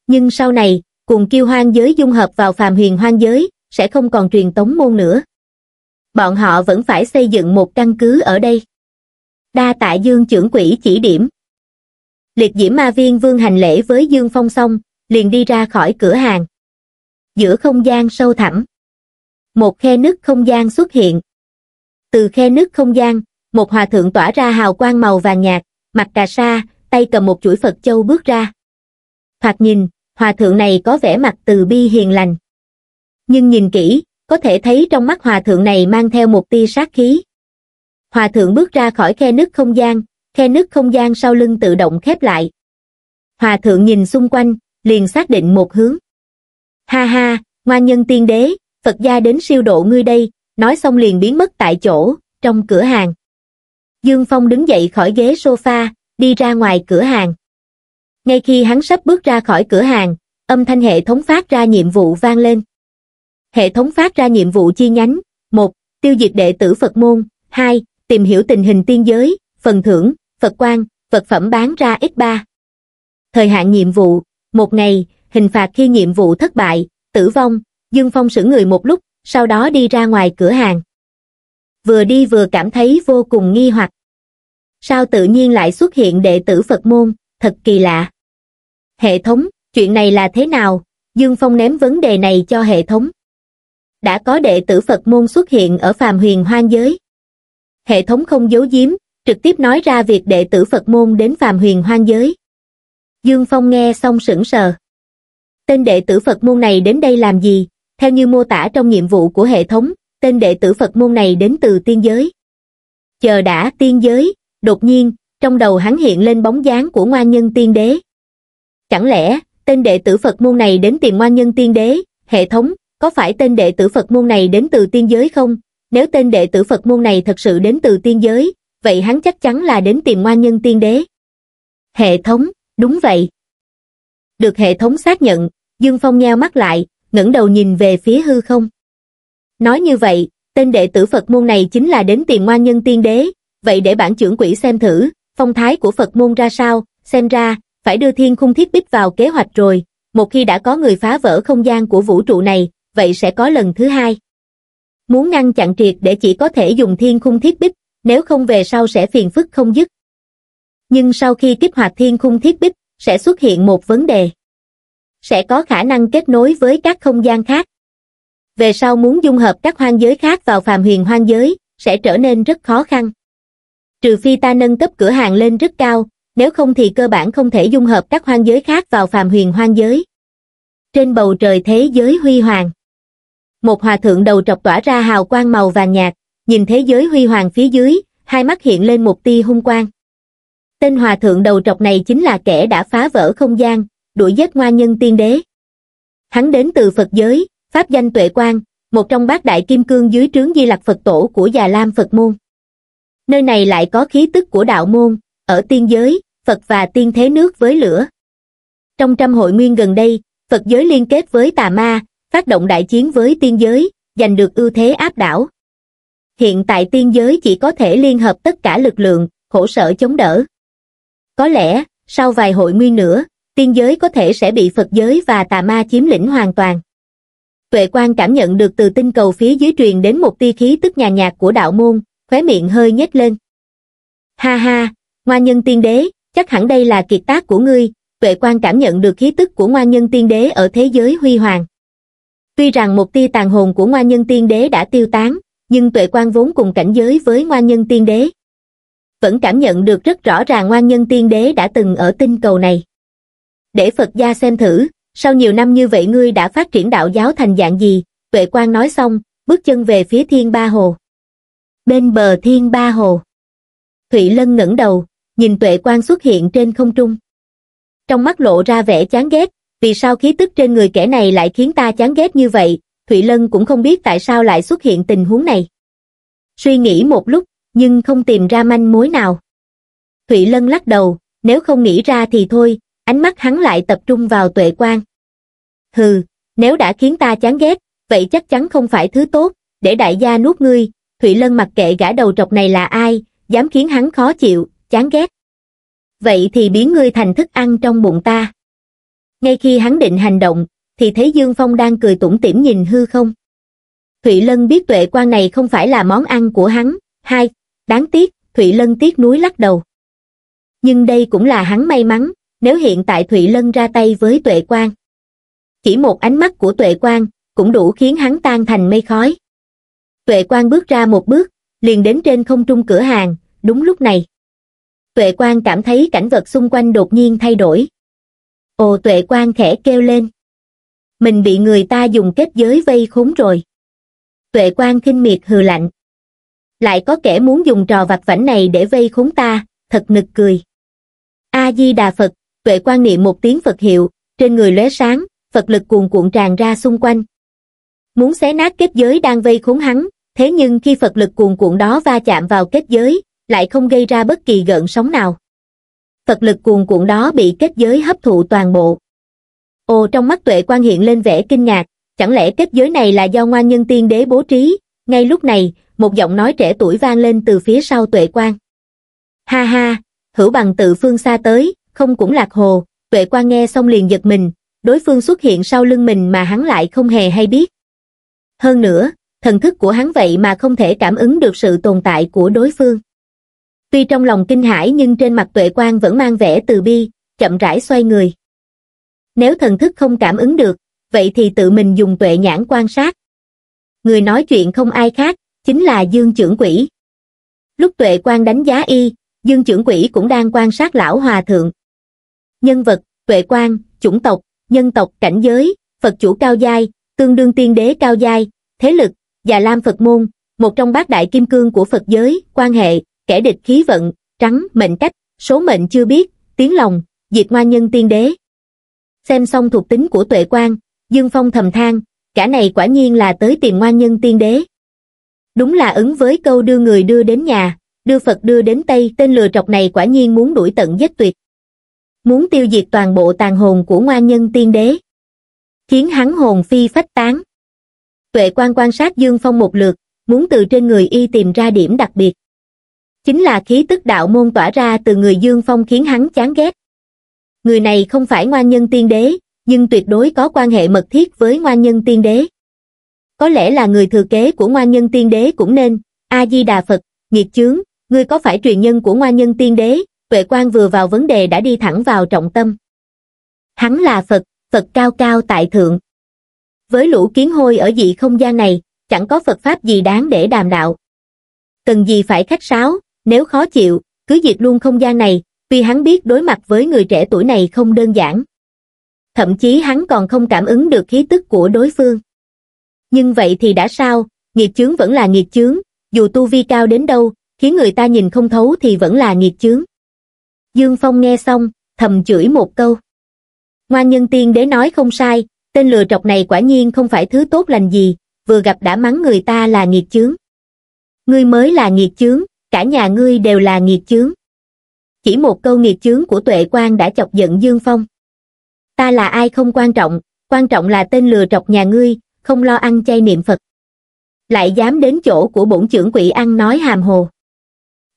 Nhưng sau này, cùng kiêu hoang giới dung hợp vào phàm huyền hoang giới, sẽ không còn truyền tống môn nữa. Bọn họ vẫn phải xây dựng một căn cứ ở đây. Đa tạ Dương trưởng quỷ chỉ điểm. Liệt diễm ma viên vương hành lễ với Dương Phong xong, liền đi ra khỏi cửa hàng. Giữa không gian sâu thẳm, một khe nứt không gian xuất hiện. Từ khe nứt không gian, một hòa thượng tỏa ra hào quang màu vàng nhạt, mặt cà sa, tay cầm một chuỗi Phật Châu bước ra. Thoạt nhìn, hòa thượng này có vẻ mặt từ bi hiền lành. Nhưng nhìn kỹ, có thể thấy trong mắt hòa thượng này mang theo một tia sát khí. Hòa thượng bước ra khỏi khe nước không gian, khe nước không gian sau lưng tự động khép lại. Hòa thượng nhìn xung quanh, liền xác định một hướng. Ha ha, ngoan nhân tiên đế, Phật gia đến siêu độ ngươi đây, nói xong liền biến mất tại chỗ, trong cửa hàng. Dương Phong đứng dậy khỏi ghế sofa, đi ra ngoài cửa hàng ngay khi hắn sắp bước ra khỏi cửa hàng âm thanh hệ thống phát ra nhiệm vụ vang lên hệ thống phát ra nhiệm vụ chi nhánh một tiêu diệt đệ tử phật môn hai tìm hiểu tình hình tiên giới phần thưởng phật quan vật phẩm bán ra ít ba thời hạn nhiệm vụ một ngày hình phạt khi nhiệm vụ thất bại tử vong dương phong xử người một lúc sau đó đi ra ngoài cửa hàng vừa đi vừa cảm thấy vô cùng nghi hoặc sao tự nhiên lại xuất hiện đệ tử phật môn thật kỳ lạ hệ thống chuyện này là thế nào dương phong ném vấn đề này cho hệ thống đã có đệ tử phật môn xuất hiện ở phàm huyền hoang giới hệ thống không giấu giếm trực tiếp nói ra việc đệ tử phật môn đến phàm huyền hoang giới dương phong nghe xong sững sờ tên đệ tử phật môn này đến đây làm gì theo như mô tả trong nhiệm vụ của hệ thống tên đệ tử phật môn này đến từ tiên giới chờ đã tiên giới đột nhiên trong đầu hắn hiện lên bóng dáng của ngoan nhân tiên đế Chẳng lẽ, tên đệ tử Phật môn này đến tìm ngoan nhân tiên đế, hệ thống, có phải tên đệ tử Phật môn này đến từ tiên giới không? Nếu tên đệ tử Phật môn này thật sự đến từ tiên giới, vậy hắn chắc chắn là đến tìm ngoan nhân tiên đế. Hệ thống, đúng vậy. Được hệ thống xác nhận, Dương Phong nheo mắt lại, ngẩng đầu nhìn về phía hư không. Nói như vậy, tên đệ tử Phật môn này chính là đến tìm ngoan nhân tiên đế, vậy để bản trưởng quỷ xem thử, phong thái của Phật môn ra sao, xem ra, phải đưa thiên khung thiết bích vào kế hoạch rồi, một khi đã có người phá vỡ không gian của vũ trụ này, vậy sẽ có lần thứ hai. Muốn ngăn chặn triệt để chỉ có thể dùng thiên khung thiết bích, nếu không về sau sẽ phiền phức không dứt. Nhưng sau khi kích hoạt thiên khung thiết bích, sẽ xuất hiện một vấn đề. Sẽ có khả năng kết nối với các không gian khác. Về sau muốn dung hợp các hoang giới khác vào phàm huyền hoang giới, sẽ trở nên rất khó khăn. Trừ phi ta nâng cấp cửa hàng lên rất cao, nếu không thì cơ bản không thể dung hợp các hoang giới khác vào phàm huyền hoang giới. Trên bầu trời thế giới huy hoàng, một hòa thượng đầu trọc tỏa ra hào quang màu vàng nhạt, nhìn thế giới huy hoàng phía dưới, hai mắt hiện lên một tia hung quang. Tên hòa thượng đầu trọc này chính là kẻ đã phá vỡ không gian, đuổi giết ngoa nhân tiên đế. Hắn đến từ Phật giới, pháp danh Tuệ Quang, một trong bát đại kim cương dưới trướng Di Lặc Phật tổ của Già Lam Phật môn. Nơi này lại có khí tức của đạo môn, ở tiên giới, Phật và tiên thế nước với lửa. Trong trăm hội nguyên gần đây, Phật giới liên kết với tà ma, phát động đại chiến với tiên giới, giành được ưu thế áp đảo. Hiện tại tiên giới chỉ có thể liên hợp tất cả lực lượng, hỗ trợ chống đỡ. Có lẽ, sau vài hội nguyên nữa, tiên giới có thể sẽ bị Phật giới và tà ma chiếm lĩnh hoàn toàn. Tuệ quan cảm nhận được từ tinh cầu phía dưới truyền đến một tia khí tức nhà nhạt của đạo môn, khóe miệng hơi nhếch lên. Ha ha, ngoa nhân tiên đế, chắc hẳn đây là kiệt tác của ngươi tuệ quan cảm nhận được khí tức của ngoan nhân tiên đế ở thế giới huy hoàng tuy rằng một tia tàn hồn của ngoan nhân tiên đế đã tiêu tán nhưng tuệ quan vốn cùng cảnh giới với ngoan nhân tiên đế vẫn cảm nhận được rất rõ ràng ngoan nhân tiên đế đã từng ở tinh cầu này để phật gia xem thử sau nhiều năm như vậy ngươi đã phát triển đạo giáo thành dạng gì tuệ quan nói xong bước chân về phía thiên ba hồ bên bờ thiên ba hồ thụy lân ngẩng đầu nhìn tuệ quan xuất hiện trên không trung. Trong mắt lộ ra vẻ chán ghét, vì sao khí tức trên người kẻ này lại khiến ta chán ghét như vậy, Thụy Lân cũng không biết tại sao lại xuất hiện tình huống này. Suy nghĩ một lúc, nhưng không tìm ra manh mối nào. Thụy Lân lắc đầu, nếu không nghĩ ra thì thôi, ánh mắt hắn lại tập trung vào tuệ quan. Hừ, nếu đã khiến ta chán ghét, vậy chắc chắn không phải thứ tốt, để đại gia nuốt ngươi, Thụy Lân mặc kệ gã đầu trọc này là ai, dám khiến hắn khó chịu, chán ghét. Vậy thì biến ngươi thành thức ăn trong bụng ta. Ngay khi hắn định hành động, thì thấy Dương Phong đang cười tủm tỉm nhìn hư không. Thụy Lân biết tuệ quan này không phải là món ăn của hắn. Hai, đáng tiếc, Thụy Lân tiếc núi lắc đầu. Nhưng đây cũng là hắn may mắn, nếu hiện tại Thụy Lân ra tay với tuệ quan. Chỉ một ánh mắt của tuệ quan cũng đủ khiến hắn tan thành mây khói. Tuệ quan bước ra một bước, liền đến trên không trung cửa hàng, đúng lúc này tuệ Quang cảm thấy cảnh vật xung quanh đột nhiên thay đổi ồ tuệ Quang khẽ kêu lên mình bị người ta dùng kết giới vây khốn rồi tuệ Quang khinh miệt hừ lạnh lại có kẻ muốn dùng trò vặt vảnh này để vây khốn ta thật nực cười a di đà phật tuệ Quang niệm một tiếng phật hiệu trên người lóe sáng phật lực cuồn cuộn tràn ra xung quanh muốn xé nát kết giới đang vây khốn hắn thế nhưng khi phật lực cuồn cuộn đó va chạm vào kết giới lại không gây ra bất kỳ gợn sóng nào phật lực cuồn cuộn đó bị kết giới hấp thụ toàn bộ ồ trong mắt tuệ quan hiện lên vẻ kinh ngạc chẳng lẽ kết giới này là do ngoan nhân tiên đế bố trí ngay lúc này một giọng nói trẻ tuổi vang lên từ phía sau tuệ quan ha ha hữu bằng tự phương xa tới không cũng lạc hồ tuệ quan nghe xong liền giật mình đối phương xuất hiện sau lưng mình mà hắn lại không hề hay biết hơn nữa thần thức của hắn vậy mà không thể cảm ứng được sự tồn tại của đối phương tuy trong lòng kinh hãi nhưng trên mặt tuệ quan vẫn mang vẻ từ bi chậm rãi xoay người nếu thần thức không cảm ứng được vậy thì tự mình dùng tuệ nhãn quan sát người nói chuyện không ai khác chính là dương trưởng quỷ lúc tuệ quan đánh giá y dương trưởng quỷ cũng đang quan sát lão hòa thượng nhân vật tuệ quan chủng tộc nhân tộc cảnh giới phật chủ cao giai tương đương tiên đế cao giai thế lực già lam phật môn một trong bát đại kim cương của phật giới quan hệ kẻ địch khí vận, trắng, mệnh cách, số mệnh chưa biết, tiếng lòng, diệt ngoa nhân tiên đế. Xem xong thuộc tính của tuệ quan, Dương Phong thầm than, cả này quả nhiên là tới tìm ngoa nhân tiên đế. Đúng là ứng với câu đưa người đưa đến nhà, đưa Phật đưa đến Tây, tên lừa trọc này quả nhiên muốn đuổi tận giết tuyệt. Muốn tiêu diệt toàn bộ tàn hồn của ngoa nhân tiên đế. Khiến hắn hồn phi phách tán. Tuệ quan quan sát Dương Phong một lượt, muốn từ trên người y tìm ra điểm đặc biệt chính là khí tức đạo môn tỏa ra từ người dương phong khiến hắn chán ghét người này không phải ngoan nhân tiên đế nhưng tuyệt đối có quan hệ mật thiết với ngoan nhân tiên đế có lẽ là người thừa kế của ngoan nhân tiên đế cũng nên a di đà phật nghiệt chướng ngươi có phải truyền nhân của ngoan nhân tiên đế tuệ quan vừa vào vấn đề đã đi thẳng vào trọng tâm hắn là phật phật cao cao tại thượng với lũ kiến hôi ở dị không gian này chẳng có phật pháp gì đáng để đàm đạo cần gì phải khách sáo nếu khó chịu, cứ diệt luôn không gian này, vì hắn biết đối mặt với người trẻ tuổi này không đơn giản. Thậm chí hắn còn không cảm ứng được khí tức của đối phương. Nhưng vậy thì đã sao, nghiệp chướng vẫn là nghiệp chướng, dù tu vi cao đến đâu, khiến người ta nhìn không thấu thì vẫn là nghiệp chướng. Dương Phong nghe xong, thầm chửi một câu. Ngoan nhân tiên đế nói không sai, tên lừa trọc này quả nhiên không phải thứ tốt lành gì, vừa gặp đã mắng người ta là nghiệt chướng. Ngươi mới là nghiệt chướng, cả nhà ngươi đều là nghiệt chướng chỉ một câu nghiệt chướng của tuệ quan đã chọc giận dương phong ta là ai không quan trọng quan trọng là tên lừa trọc nhà ngươi không lo ăn chay niệm phật lại dám đến chỗ của bổn trưởng quỷ ăn nói hàm hồ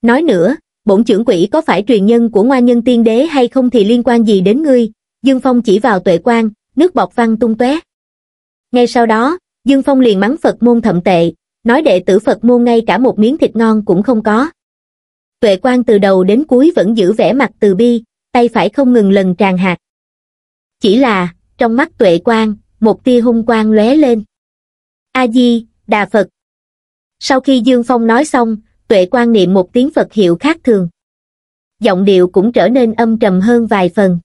nói nữa bổn trưởng quỷ có phải truyền nhân của ngoa nhân tiên đế hay không thì liên quan gì đến ngươi dương phong chỉ vào tuệ quan nước bọt văng tung tóe ngay sau đó dương phong liền mắng phật môn thậm tệ nói đệ tử Phật mua ngay cả một miếng thịt ngon cũng không có. Tuệ quan từ đầu đến cuối vẫn giữ vẻ mặt từ bi, tay phải không ngừng lần tràn hạt. Chỉ là, trong mắt tuệ quan, một tia hung quang lóe lên. A-di, Đà Phật. Sau khi Dương Phong nói xong, tuệ quan niệm một tiếng Phật hiệu khác thường. Giọng điệu cũng trở nên âm trầm hơn vài phần.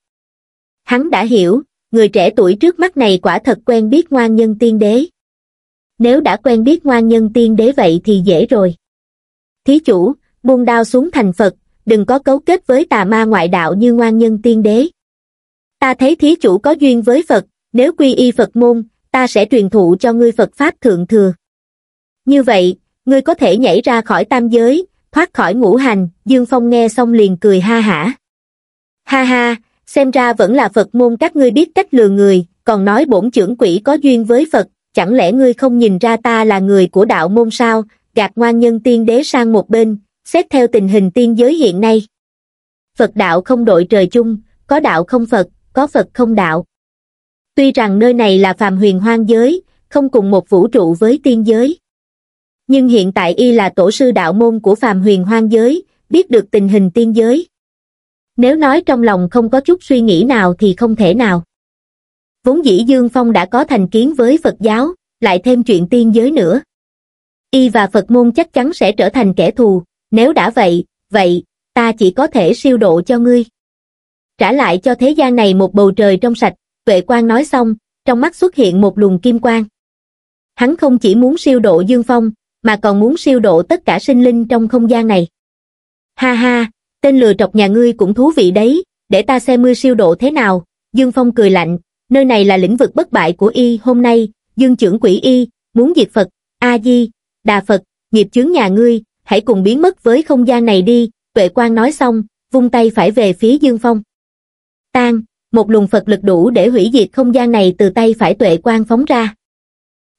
Hắn đã hiểu, người trẻ tuổi trước mắt này quả thật quen biết ngoan nhân tiên đế nếu đã quen biết ngoan nhân tiên đế vậy thì dễ rồi. Thí chủ, buông đao xuống thành Phật, đừng có cấu kết với tà ma ngoại đạo như ngoan nhân tiên đế. Ta thấy thí chủ có duyên với Phật, nếu quy y Phật môn, ta sẽ truyền thụ cho ngươi Phật Pháp Thượng Thừa. Như vậy, ngươi có thể nhảy ra khỏi tam giới, thoát khỏi ngũ hành, Dương Phong nghe xong liền cười ha hả. Ha ha, xem ra vẫn là Phật môn các ngươi biết cách lừa người, còn nói bổn trưởng quỷ có duyên với Phật, chẳng lẽ ngươi không nhìn ra ta là người của đạo môn sao, gạt ngoan nhân tiên đế sang một bên, xét theo tình hình tiên giới hiện nay. Phật đạo không đội trời chung, có đạo không Phật, có Phật không đạo. Tuy rằng nơi này là phàm huyền hoang giới, không cùng một vũ trụ với tiên giới. Nhưng hiện tại y là tổ sư đạo môn của phàm huyền hoang giới, biết được tình hình tiên giới. Nếu nói trong lòng không có chút suy nghĩ nào thì không thể nào vốn dĩ dương phong đã có thành kiến với phật giáo lại thêm chuyện tiên giới nữa y và phật môn chắc chắn sẽ trở thành kẻ thù nếu đã vậy vậy ta chỉ có thể siêu độ cho ngươi trả lại cho thế gian này một bầu trời trong sạch vệ quan nói xong trong mắt xuất hiện một luồng kim quang hắn không chỉ muốn siêu độ dương phong mà còn muốn siêu độ tất cả sinh linh trong không gian này ha ha tên lừa trọc nhà ngươi cũng thú vị đấy để ta xem ngươi siêu độ thế nào dương phong cười lạnh nơi này là lĩnh vực bất bại của y hôm nay, dương trưởng quỷ y, muốn diệt Phật, A-di, Đà Phật, nghiệp chướng nhà ngươi, hãy cùng biến mất với không gian này đi, tuệ quan nói xong, vung tay phải về phía dương phong. Tan, một luồng Phật lực đủ để hủy diệt không gian này từ tay phải tuệ quan phóng ra.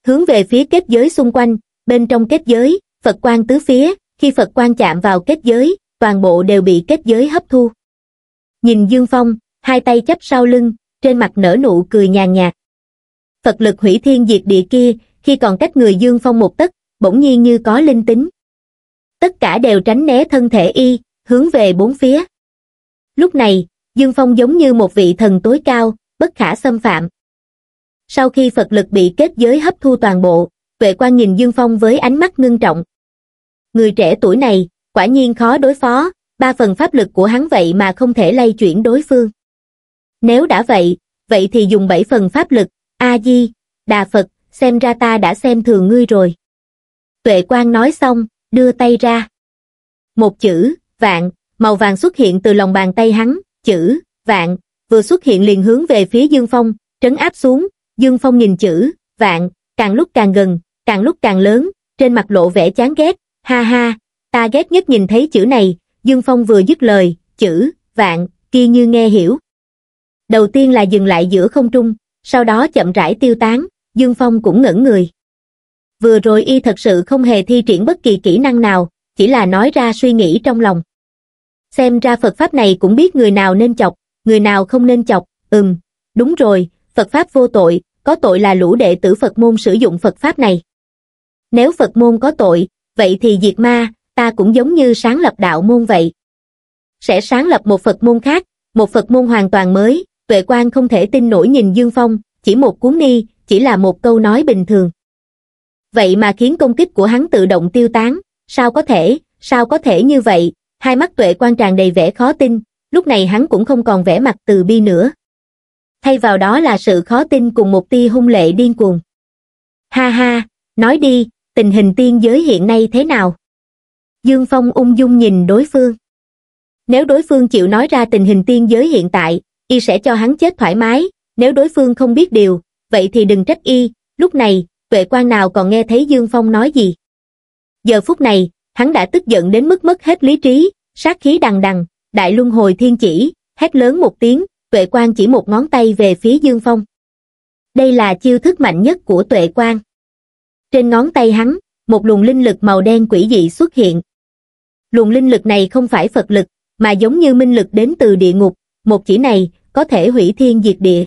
Hướng về phía kết giới xung quanh, bên trong kết giới, Phật quan tứ phía, khi Phật quan chạm vào kết giới, toàn bộ đều bị kết giới hấp thu. Nhìn Dương Phong, hai tay chấp sau lưng, trên mặt nở nụ cười nhàn nhạt. Phật lực hủy thiên diệt địa kia, khi còn cách người Dương Phong một tấc, bỗng nhiên như có linh tính. Tất cả đều tránh né thân thể y, hướng về bốn phía. Lúc này, Dương Phong giống như một vị thần tối cao, bất khả xâm phạm. Sau khi Phật lực bị kết giới hấp thu toàn bộ, vệ quan nhìn Dương Phong với ánh mắt ngưng trọng. Người trẻ tuổi này, quả nhiên khó đối phó, ba phần pháp lực của hắn vậy mà không thể lay chuyển đối phương. Nếu đã vậy, vậy thì dùng bảy phần pháp lực, A-di, Đà Phật, xem ra ta đã xem thường ngươi rồi. Tuệ Quang nói xong, đưa tay ra. Một chữ, vạn, màu vàng xuất hiện từ lòng bàn tay hắn, chữ, vạn, vừa xuất hiện liền hướng về phía Dương Phong, trấn áp xuống, Dương Phong nhìn chữ, vạn, càng lúc càng gần, càng lúc càng lớn, trên mặt lộ vẻ chán ghét, ha ha, ta ghét nhất nhìn thấy chữ này, Dương Phong vừa dứt lời, chữ, vạn, kia như nghe hiểu, đầu tiên là dừng lại giữa không trung, sau đó chậm rãi tiêu tán, Dương Phong cũng ngẩn người. Vừa rồi y thật sự không hề thi triển bất kỳ kỹ năng nào, chỉ là nói ra suy nghĩ trong lòng. Xem ra Phật Pháp này cũng biết người nào nên chọc, người nào không nên chọc, ừm, đúng rồi, Phật Pháp vô tội, có tội là lũ đệ tử Phật môn sử dụng Phật Pháp này. Nếu Phật môn có tội, vậy thì diệt ma, ta cũng giống như sáng lập đạo môn vậy. Sẽ sáng lập một Phật môn khác, một Phật môn hoàn toàn mới, Tuệ quan không thể tin nổi nhìn Dương Phong, chỉ một cuốn ni, chỉ là một câu nói bình thường. Vậy mà khiến công kích của hắn tự động tiêu tán, sao có thể, sao có thể như vậy, hai mắt tuệ quan tràn đầy vẻ khó tin, lúc này hắn cũng không còn vẻ mặt từ bi nữa. Thay vào đó là sự khó tin cùng một tia hung lệ điên cuồng. Ha ha, nói đi, tình hình tiên giới hiện nay thế nào? Dương Phong ung dung nhìn đối phương. Nếu đối phương chịu nói ra tình hình tiên giới hiện tại, y sẽ cho hắn chết thoải mái, nếu đối phương không biết điều, vậy thì đừng trách y, lúc này, tuệ quan nào còn nghe thấy Dương Phong nói gì. Giờ phút này, hắn đã tức giận đến mức mất hết lý trí, sát khí đằng đằng, đại luân hồi thiên chỉ, hét lớn một tiếng, tuệ quan chỉ một ngón tay về phía Dương Phong. Đây là chiêu thức mạnh nhất của tuệ quan. Trên ngón tay hắn, một luồng linh lực màu đen quỷ dị xuất hiện. Luồng linh lực này không phải Phật lực, mà giống như minh lực đến từ địa ngục, một chỉ này có thể hủy thiên diệt địa.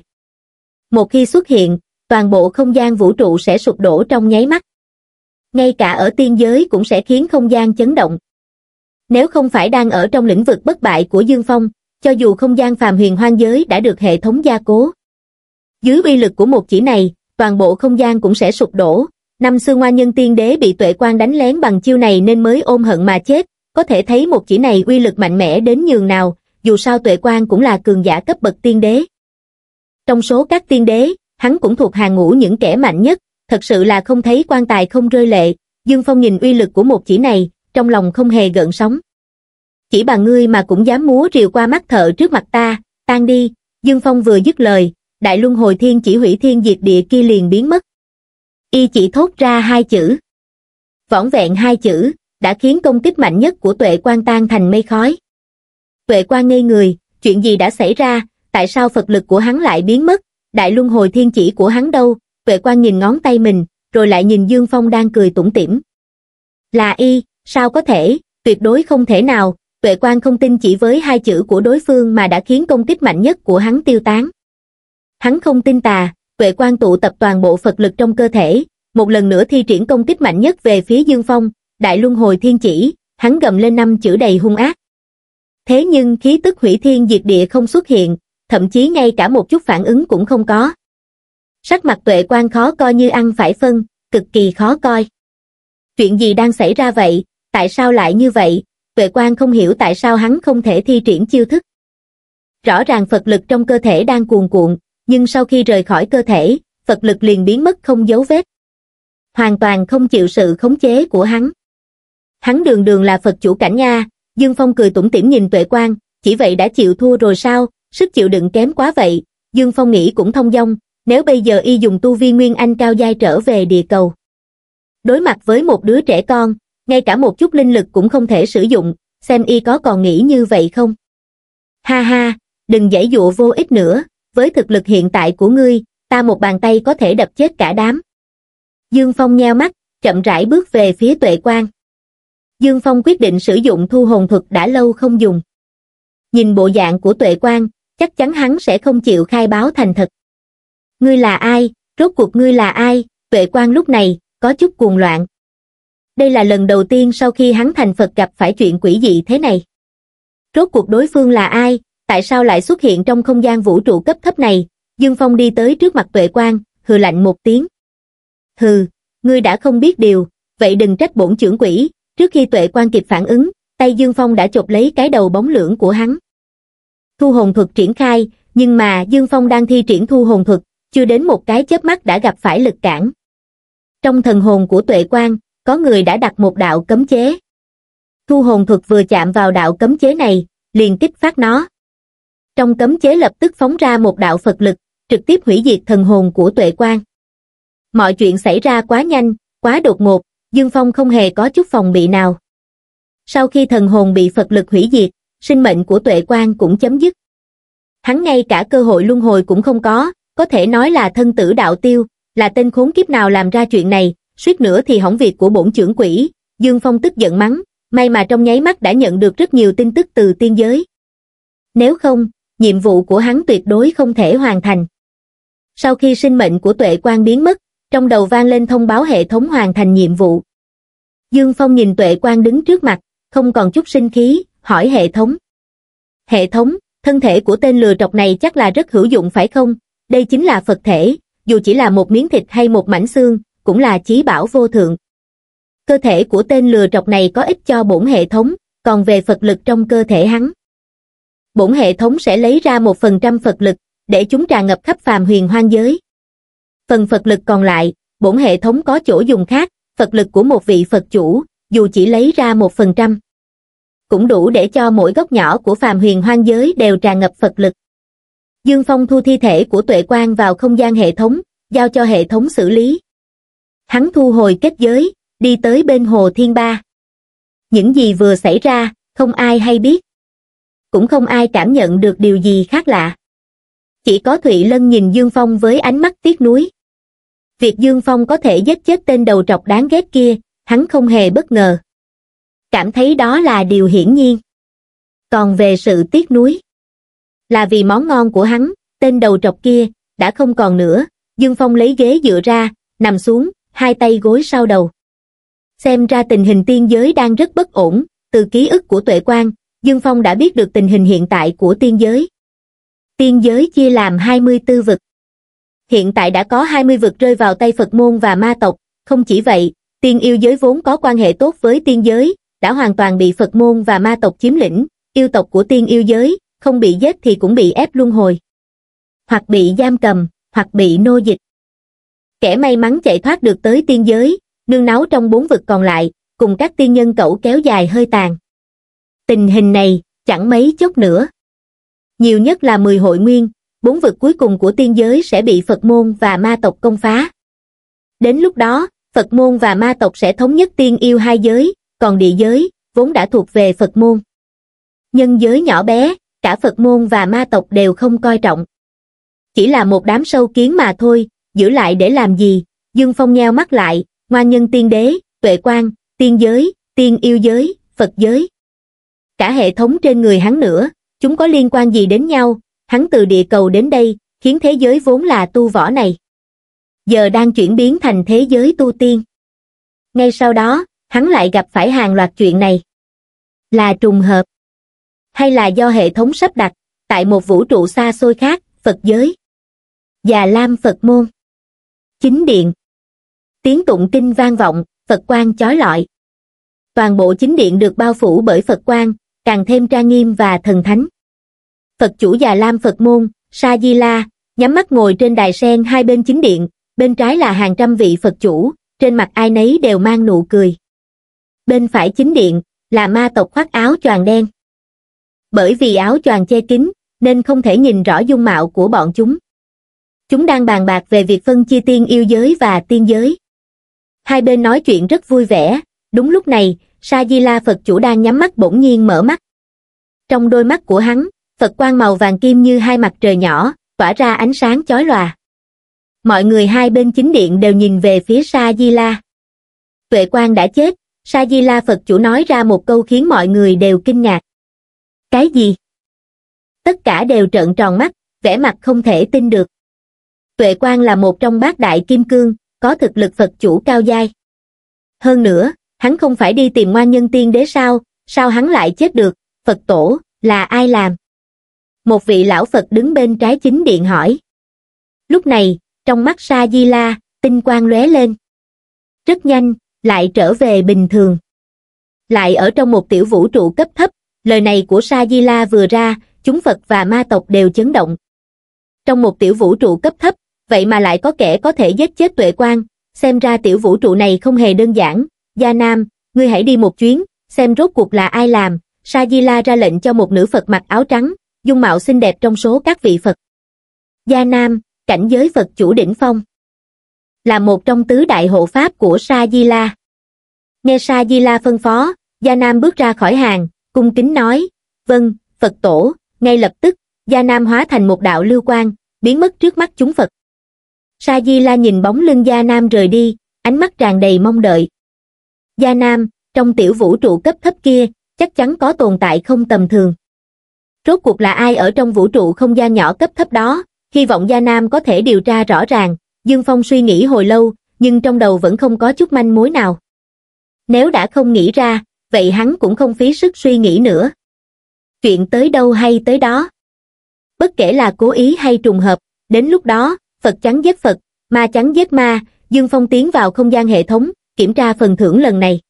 Một khi xuất hiện, toàn bộ không gian vũ trụ sẽ sụp đổ trong nháy mắt. Ngay cả ở tiên giới cũng sẽ khiến không gian chấn động. Nếu không phải đang ở trong lĩnh vực bất bại của Dương Phong, cho dù không gian phàm huyền hoang giới đã được hệ thống gia cố. Dưới uy lực của một chỉ này, toàn bộ không gian cũng sẽ sụp đổ. Năm xưa Hoa Nhân Tiên Đế bị Tuệ quan đánh lén bằng chiêu này nên mới ôm hận mà chết, có thể thấy một chỉ này uy lực mạnh mẽ đến nhường nào, dù sao Tuệ Quang cũng là cường giả cấp bậc tiên đế. Trong số các tiên đế, hắn cũng thuộc hàng ngũ những kẻ mạnh nhất, thật sự là không thấy quan tài không rơi lệ, Dương Phong nhìn uy lực của một chỉ này, trong lòng không hề gợn sóng. Chỉ bà ngươi mà cũng dám múa rìu qua mắt thợ trước mặt ta, tan đi, Dương Phong vừa dứt lời, đại luân hồi thiên chỉ hủy thiên diệt địa kia liền biến mất. Y chỉ thốt ra hai chữ. Võng vẹn hai chữ, đã khiến công kích mạnh nhất của tuệ quan tan thành mây khói. Vệ quan ngây người, chuyện gì đã xảy ra, tại sao Phật lực của hắn lại biến mất, đại luân hồi thiên chỉ của hắn đâu, Vệ quan nhìn ngón tay mình, rồi lại nhìn Dương Phong đang cười tủm tỉm. Là y, sao có thể, tuyệt đối không thể nào, Vệ quan không tin chỉ với hai chữ của đối phương mà đã khiến công kích mạnh nhất của hắn tiêu tán. Hắn không tin tà, Vệ quan tụ tập toàn bộ Phật lực trong cơ thể, một lần nữa thi triển công kích mạnh nhất về phía Dương Phong, đại luân hồi thiên chỉ, hắn gầm lên năm chữ đầy hung ác, thế nhưng khí tức hủy thiên diệt địa không xuất hiện, thậm chí ngay cả một chút phản ứng cũng không có. Sắc mặt tuệ quan khó coi như ăn phải phân, cực kỳ khó coi. Chuyện gì đang xảy ra vậy, tại sao lại như vậy, tuệ quan không hiểu tại sao hắn không thể thi triển chiêu thức. Rõ ràng Phật lực trong cơ thể đang cuồn cuộn, nhưng sau khi rời khỏi cơ thể, Phật lực liền biến mất không dấu vết. Hoàn toàn không chịu sự khống chế của hắn. Hắn đường đường là Phật chủ cảnh Nha, Dương Phong cười tủm tỉm nhìn Tuệ Quang, chỉ vậy đã chịu thua rồi sao, sức chịu đựng kém quá vậy. Dương Phong nghĩ cũng thông dong, nếu bây giờ y dùng tu vi nguyên anh cao giai trở về địa cầu. Đối mặt với một đứa trẻ con, ngay cả một chút linh lực cũng không thể sử dụng, xem y có còn nghĩ như vậy không. Ha ha, đừng giải dụa vô ích nữa, với thực lực hiện tại của ngươi, ta một bàn tay có thể đập chết cả đám. Dương Phong nheo mắt, chậm rãi bước về phía tuệ quan. Dương Phong quyết định sử dụng thu hồn thuật đã lâu không dùng. Nhìn bộ dạng của tuệ Quang, chắc chắn hắn sẽ không chịu khai báo thành thật. Ngươi là ai, rốt cuộc ngươi là ai, tuệ Quang lúc này, có chút cuồng loạn. Đây là lần đầu tiên sau khi hắn thành Phật gặp phải chuyện quỷ dị thế này. Rốt cuộc đối phương là ai, tại sao lại xuất hiện trong không gian vũ trụ cấp thấp này, Dương Phong đi tới trước mặt tuệ Quang, hừ lạnh một tiếng. Hừ, ngươi đã không biết điều, vậy đừng trách bổn trưởng quỷ, trước khi tuệ quan kịp phản ứng tay dương phong đã chụp lấy cái đầu bóng lưỡng của hắn thu hồn thuật triển khai nhưng mà dương phong đang thi triển thu hồn thuật chưa đến một cái chớp mắt đã gặp phải lực cản trong thần hồn của tuệ quan có người đã đặt một đạo cấm chế thu hồn thuật vừa chạm vào đạo cấm chế này liền kích phát nó trong cấm chế lập tức phóng ra một đạo phật lực trực tiếp hủy diệt thần hồn của tuệ quan mọi chuyện xảy ra quá nhanh quá đột ngột Dương Phong không hề có chút phòng bị nào. Sau khi thần hồn bị Phật lực hủy diệt, sinh mệnh của Tuệ Quang cũng chấm dứt. Hắn ngay cả cơ hội luân hồi cũng không có, có thể nói là thân tử đạo tiêu, là tên khốn kiếp nào làm ra chuyện này, suýt nữa thì hỏng việc của bổn trưởng quỷ, Dương Phong tức giận mắng, may mà trong nháy mắt đã nhận được rất nhiều tin tức từ tiên giới. Nếu không, nhiệm vụ của hắn tuyệt đối không thể hoàn thành. Sau khi sinh mệnh của tuệ quan biến mất, trong đầu vang lên thông báo hệ thống hoàn thành nhiệm vụ. Dương Phong nhìn tuệ quan đứng trước mặt, không còn chút sinh khí, hỏi hệ thống. Hệ thống, thân thể của tên lừa trọc này chắc là rất hữu dụng phải không? Đây chính là Phật thể, dù chỉ là một miếng thịt hay một mảnh xương, cũng là chí bảo vô thượng. Cơ thể của tên lừa trọc này có ích cho bổn hệ thống, còn về Phật lực trong cơ thể hắn. Bổn hệ thống sẽ lấy ra một phần trăm Phật lực, để chúng tràn ngập khắp phàm huyền hoang giới. Phần Phật lực còn lại, bổn hệ thống có chỗ dùng khác, Phật lực của một vị Phật chủ, dù chỉ lấy ra một phần trăm, cũng đủ để cho mỗi góc nhỏ của phàm huyền hoang giới đều tràn ngập Phật lực. Dương Phong thu thi thể của Tuệ Quang vào không gian hệ thống, giao cho hệ thống xử lý. Hắn thu hồi kết giới, đi tới bên hồ Thiên Ba. Những gì vừa xảy ra, không ai hay biết. Cũng không ai cảm nhận được điều gì khác lạ. Chỉ có Thụy Lân nhìn Dương Phong với ánh mắt tiếc nuối việc dương phong có thể giết chết tên đầu trọc đáng ghét kia hắn không hề bất ngờ cảm thấy đó là điều hiển nhiên còn về sự tiếc nuối là vì món ngon của hắn tên đầu trọc kia đã không còn nữa dương phong lấy ghế dựa ra nằm xuống hai tay gối sau đầu xem ra tình hình tiên giới đang rất bất ổn từ ký ức của tuệ Quang, dương phong đã biết được tình hình hiện tại của tiên giới tiên giới chia làm 24 vực hiện tại đã có 20 vực rơi vào tay Phật môn và ma tộc, không chỉ vậy, tiên yêu giới vốn có quan hệ tốt với tiên giới, đã hoàn toàn bị Phật môn và ma tộc chiếm lĩnh, yêu tộc của tiên yêu giới, không bị giết thì cũng bị ép luân hồi. Hoặc bị giam cầm, hoặc bị nô dịch. Kẻ may mắn chạy thoát được tới tiên giới, nương náu trong bốn vực còn lại, cùng các tiên nhân cẩu kéo dài hơi tàn. Tình hình này, chẳng mấy chốc nữa. Nhiều nhất là 10 hội nguyên, bốn vực cuối cùng của tiên giới sẽ bị Phật môn và ma tộc công phá. Đến lúc đó, Phật môn và ma tộc sẽ thống nhất tiên yêu hai giới, còn địa giới, vốn đã thuộc về Phật môn. Nhân giới nhỏ bé, cả Phật môn và ma tộc đều không coi trọng. Chỉ là một đám sâu kiến mà thôi, giữ lại để làm gì, Dương Phong nheo mắt lại, ngoan nhân tiên đế, tuệ quan, tiên giới, tiên yêu giới, Phật giới. Cả hệ thống trên người hắn nữa, chúng có liên quan gì đến nhau, hắn từ địa cầu đến đây, khiến thế giới vốn là tu võ này. Giờ đang chuyển biến thành thế giới tu tiên. Ngay sau đó, hắn lại gặp phải hàng loạt chuyện này. Là trùng hợp. Hay là do hệ thống sắp đặt, tại một vũ trụ xa xôi khác, Phật giới. Già Lam Phật môn. Chính điện. Tiếng tụng kinh vang vọng, Phật quang chói lọi. Toàn bộ chính điện được bao phủ bởi Phật quang, càng thêm trang nghiêm và thần thánh. Phật chủ già Lam Phật môn, Sa Di La, nhắm mắt ngồi trên đài sen hai bên chính điện, bên trái là hàng trăm vị Phật chủ, trên mặt ai nấy đều mang nụ cười. Bên phải chính điện, là ma tộc khoác áo choàng đen. Bởi vì áo choàng che kín, nên không thể nhìn rõ dung mạo của bọn chúng. Chúng đang bàn bạc về việc phân chia tiên yêu giới và tiên giới. Hai bên nói chuyện rất vui vẻ, đúng lúc này, Sa Di La Phật chủ đang nhắm mắt bỗng nhiên mở mắt. Trong đôi mắt của hắn, phật quan màu vàng kim như hai mặt trời nhỏ tỏa ra ánh sáng chói lòa mọi người hai bên chính điện đều nhìn về phía sa di la tuệ Quan đã chết sa di la phật chủ nói ra một câu khiến mọi người đều kinh ngạc cái gì tất cả đều trợn tròn mắt vẻ mặt không thể tin được tuệ Quan là một trong bát đại kim cương có thực lực phật chủ cao giai hơn nữa hắn không phải đi tìm ngoan nhân tiên đế sao sao hắn lại chết được phật tổ là ai làm một vị lão Phật đứng bên trái chính điện hỏi. Lúc này, trong mắt Sa-di-la, tinh quang lóe lên. Rất nhanh, lại trở về bình thường. Lại ở trong một tiểu vũ trụ cấp thấp, lời này của Sa-di-la vừa ra, chúng Phật và ma tộc đều chấn động. Trong một tiểu vũ trụ cấp thấp, vậy mà lại có kẻ có thể giết chết tuệ quan, xem ra tiểu vũ trụ này không hề đơn giản. Gia Nam, ngươi hãy đi một chuyến, xem rốt cuộc là ai làm. Sa-di-la ra lệnh cho một nữ Phật mặc áo trắng, dung mạo xinh đẹp trong số các vị Phật. Gia Nam, cảnh giới Phật chủ đỉnh phong. Là một trong tứ đại hộ pháp của Sa Di La. Nghe Sa Di La phân phó, Gia Nam bước ra khỏi hàng, cung kính nói, vâng, Phật tổ, ngay lập tức, Gia Nam hóa thành một đạo lưu quang, biến mất trước mắt chúng Phật. Sa Di La nhìn bóng lưng Gia Nam rời đi, ánh mắt tràn đầy mong đợi. Gia Nam, trong tiểu vũ trụ cấp thấp kia, chắc chắn có tồn tại không tầm thường. Rốt cuộc là ai ở trong vũ trụ không gian nhỏ cấp thấp đó, hy vọng Gia Nam có thể điều tra rõ ràng, Dương Phong suy nghĩ hồi lâu, nhưng trong đầu vẫn không có chút manh mối nào. Nếu đã không nghĩ ra, vậy hắn cũng không phí sức suy nghĩ nữa. Chuyện tới đâu hay tới đó. Bất kể là cố ý hay trùng hợp, đến lúc đó, Phật chắn giết Phật, ma chắn giết ma, Dương Phong tiến vào không gian hệ thống, kiểm tra phần thưởng lần này.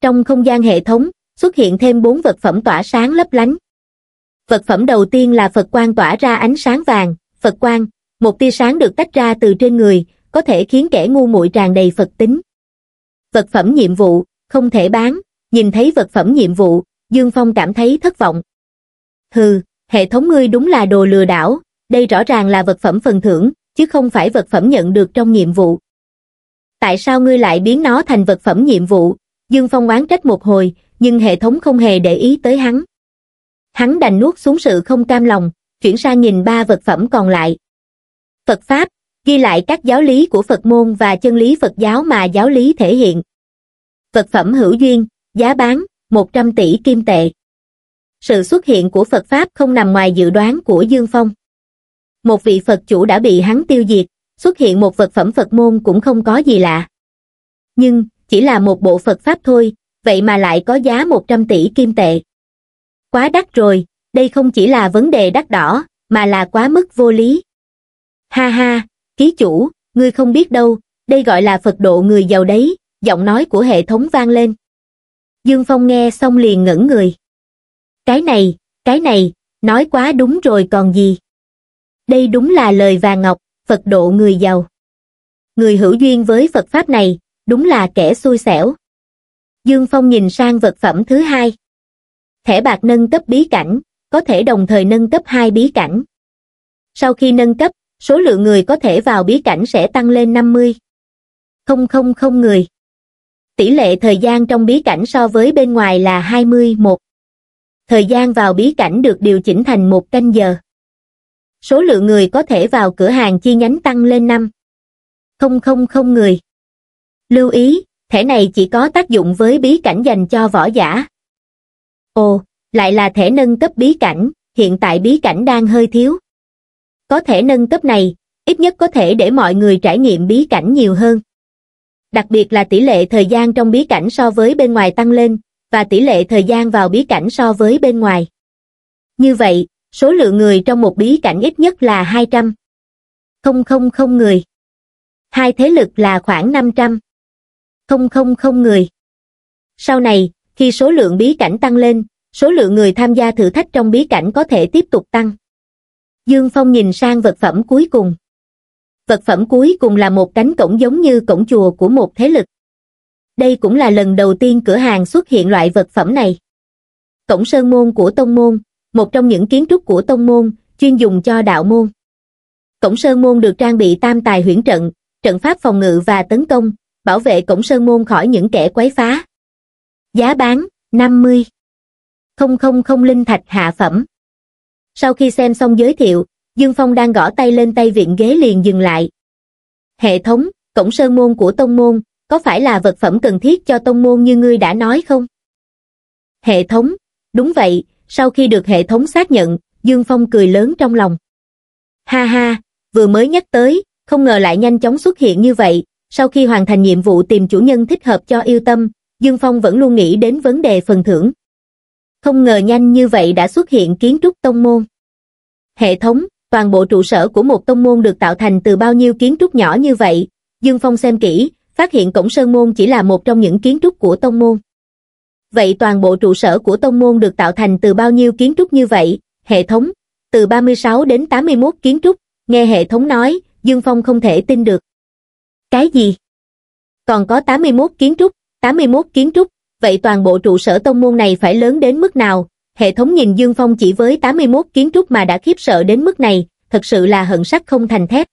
Trong không gian hệ thống, xuất hiện thêm bốn vật phẩm tỏa sáng lấp lánh, vật phẩm đầu tiên là Phật quang tỏa ra ánh sáng vàng, Phật quang, một tia sáng được tách ra từ trên người, có thể khiến kẻ ngu muội tràn đầy Phật tính. Vật phẩm nhiệm vụ, không thể bán, nhìn thấy vật phẩm nhiệm vụ, Dương Phong cảm thấy thất vọng. Hừ, hệ thống ngươi đúng là đồ lừa đảo, đây rõ ràng là vật phẩm phần thưởng, chứ không phải vật phẩm nhận được trong nhiệm vụ. Tại sao ngươi lại biến nó thành vật phẩm nhiệm vụ? Dương Phong oán trách một hồi, nhưng hệ thống không hề để ý tới hắn hắn đành nuốt xuống sự không cam lòng, chuyển sang nhìn ba vật phẩm còn lại. Phật Pháp, ghi lại các giáo lý của Phật môn và chân lý Phật giáo mà giáo lý thể hiện. Vật phẩm hữu duyên, giá bán, 100 tỷ kim tệ. Sự xuất hiện của Phật Pháp không nằm ngoài dự đoán của Dương Phong. Một vị Phật chủ đã bị hắn tiêu diệt, xuất hiện một vật phẩm Phật môn cũng không có gì lạ. Nhưng, chỉ là một bộ Phật Pháp thôi, vậy mà lại có giá 100 tỷ kim tệ. Quá đắt rồi, đây không chỉ là vấn đề đắt đỏ, mà là quá mức vô lý. Ha ha, ký chủ, ngươi không biết đâu, đây gọi là Phật độ người giàu đấy, giọng nói của hệ thống vang lên. Dương Phong nghe xong liền ngẩn người. Cái này, cái này, nói quá đúng rồi còn gì. Đây đúng là lời vàng ngọc, Phật độ người giàu. Người hữu duyên với Phật Pháp này, đúng là kẻ xui xẻo. Dương Phong nhìn sang vật phẩm thứ hai thẻ bạc nâng cấp bí cảnh, có thể đồng thời nâng cấp hai bí cảnh. Sau khi nâng cấp, số lượng người có thể vào bí cảnh sẽ tăng lên 50. không người. Tỷ lệ thời gian trong bí cảnh so với bên ngoài là 21. Thời gian vào bí cảnh được điều chỉnh thành một canh giờ. Số lượng người có thể vào cửa hàng chi nhánh tăng lên 5. không người. Lưu ý, thẻ này chỉ có tác dụng với bí cảnh dành cho võ giả, Ồ, lại là thể nâng cấp bí cảnh, hiện tại bí cảnh đang hơi thiếu. Có thể nâng cấp này, ít nhất có thể để mọi người trải nghiệm bí cảnh nhiều hơn. Đặc biệt là tỷ lệ thời gian trong bí cảnh so với bên ngoài tăng lên, và tỷ lệ thời gian vào bí cảnh so với bên ngoài. Như vậy, số lượng người trong một bí cảnh ít nhất là 200. không người. Hai thế lực là khoảng 500. không người. Sau này, khi số lượng bí cảnh tăng lên, số lượng người tham gia thử thách trong bí cảnh có thể tiếp tục tăng. Dương Phong nhìn sang vật phẩm cuối cùng. Vật phẩm cuối cùng là một cánh cổng giống như cổng chùa của một thế lực. Đây cũng là lần đầu tiên cửa hàng xuất hiện loại vật phẩm này. Cổng sơn môn của tông môn, một trong những kiến trúc của tông môn, chuyên dùng cho đạo môn. Cổng sơn môn được trang bị tam tài huyễn trận, trận pháp phòng ngự và tấn công, bảo vệ cổng sơn môn khỏi những kẻ quấy phá. Giá bán 50 không linh thạch hạ phẩm. Sau khi xem xong giới thiệu, Dương Phong đang gõ tay lên tay viện ghế liền dừng lại. Hệ thống, cổng sơn môn của tông môn, có phải là vật phẩm cần thiết cho tông môn như ngươi đã nói không? Hệ thống, đúng vậy, sau khi được hệ thống xác nhận, Dương Phong cười lớn trong lòng. Ha ha, vừa mới nhắc tới, không ngờ lại nhanh chóng xuất hiện như vậy, sau khi hoàn thành nhiệm vụ tìm chủ nhân thích hợp cho yêu tâm, Dương Phong vẫn luôn nghĩ đến vấn đề phần thưởng. Không ngờ nhanh như vậy đã xuất hiện kiến trúc tông môn. Hệ thống, toàn bộ trụ sở của một tông môn được tạo thành từ bao nhiêu kiến trúc nhỏ như vậy. Dương Phong xem kỹ, phát hiện cổng sơn môn chỉ là một trong những kiến trúc của tông môn. Vậy toàn bộ trụ sở của tông môn được tạo thành từ bao nhiêu kiến trúc như vậy? Hệ thống, từ 36 đến 81 kiến trúc, nghe hệ thống nói, Dương Phong không thể tin được. Cái gì? Còn có 81 kiến trúc, 81 kiến trúc, vậy toàn bộ trụ sở tông môn này phải lớn đến mức nào? Hệ thống nhìn Dương Phong chỉ với 81 kiến trúc mà đã khiếp sợ đến mức này, thật sự là hận sắt không thành thép.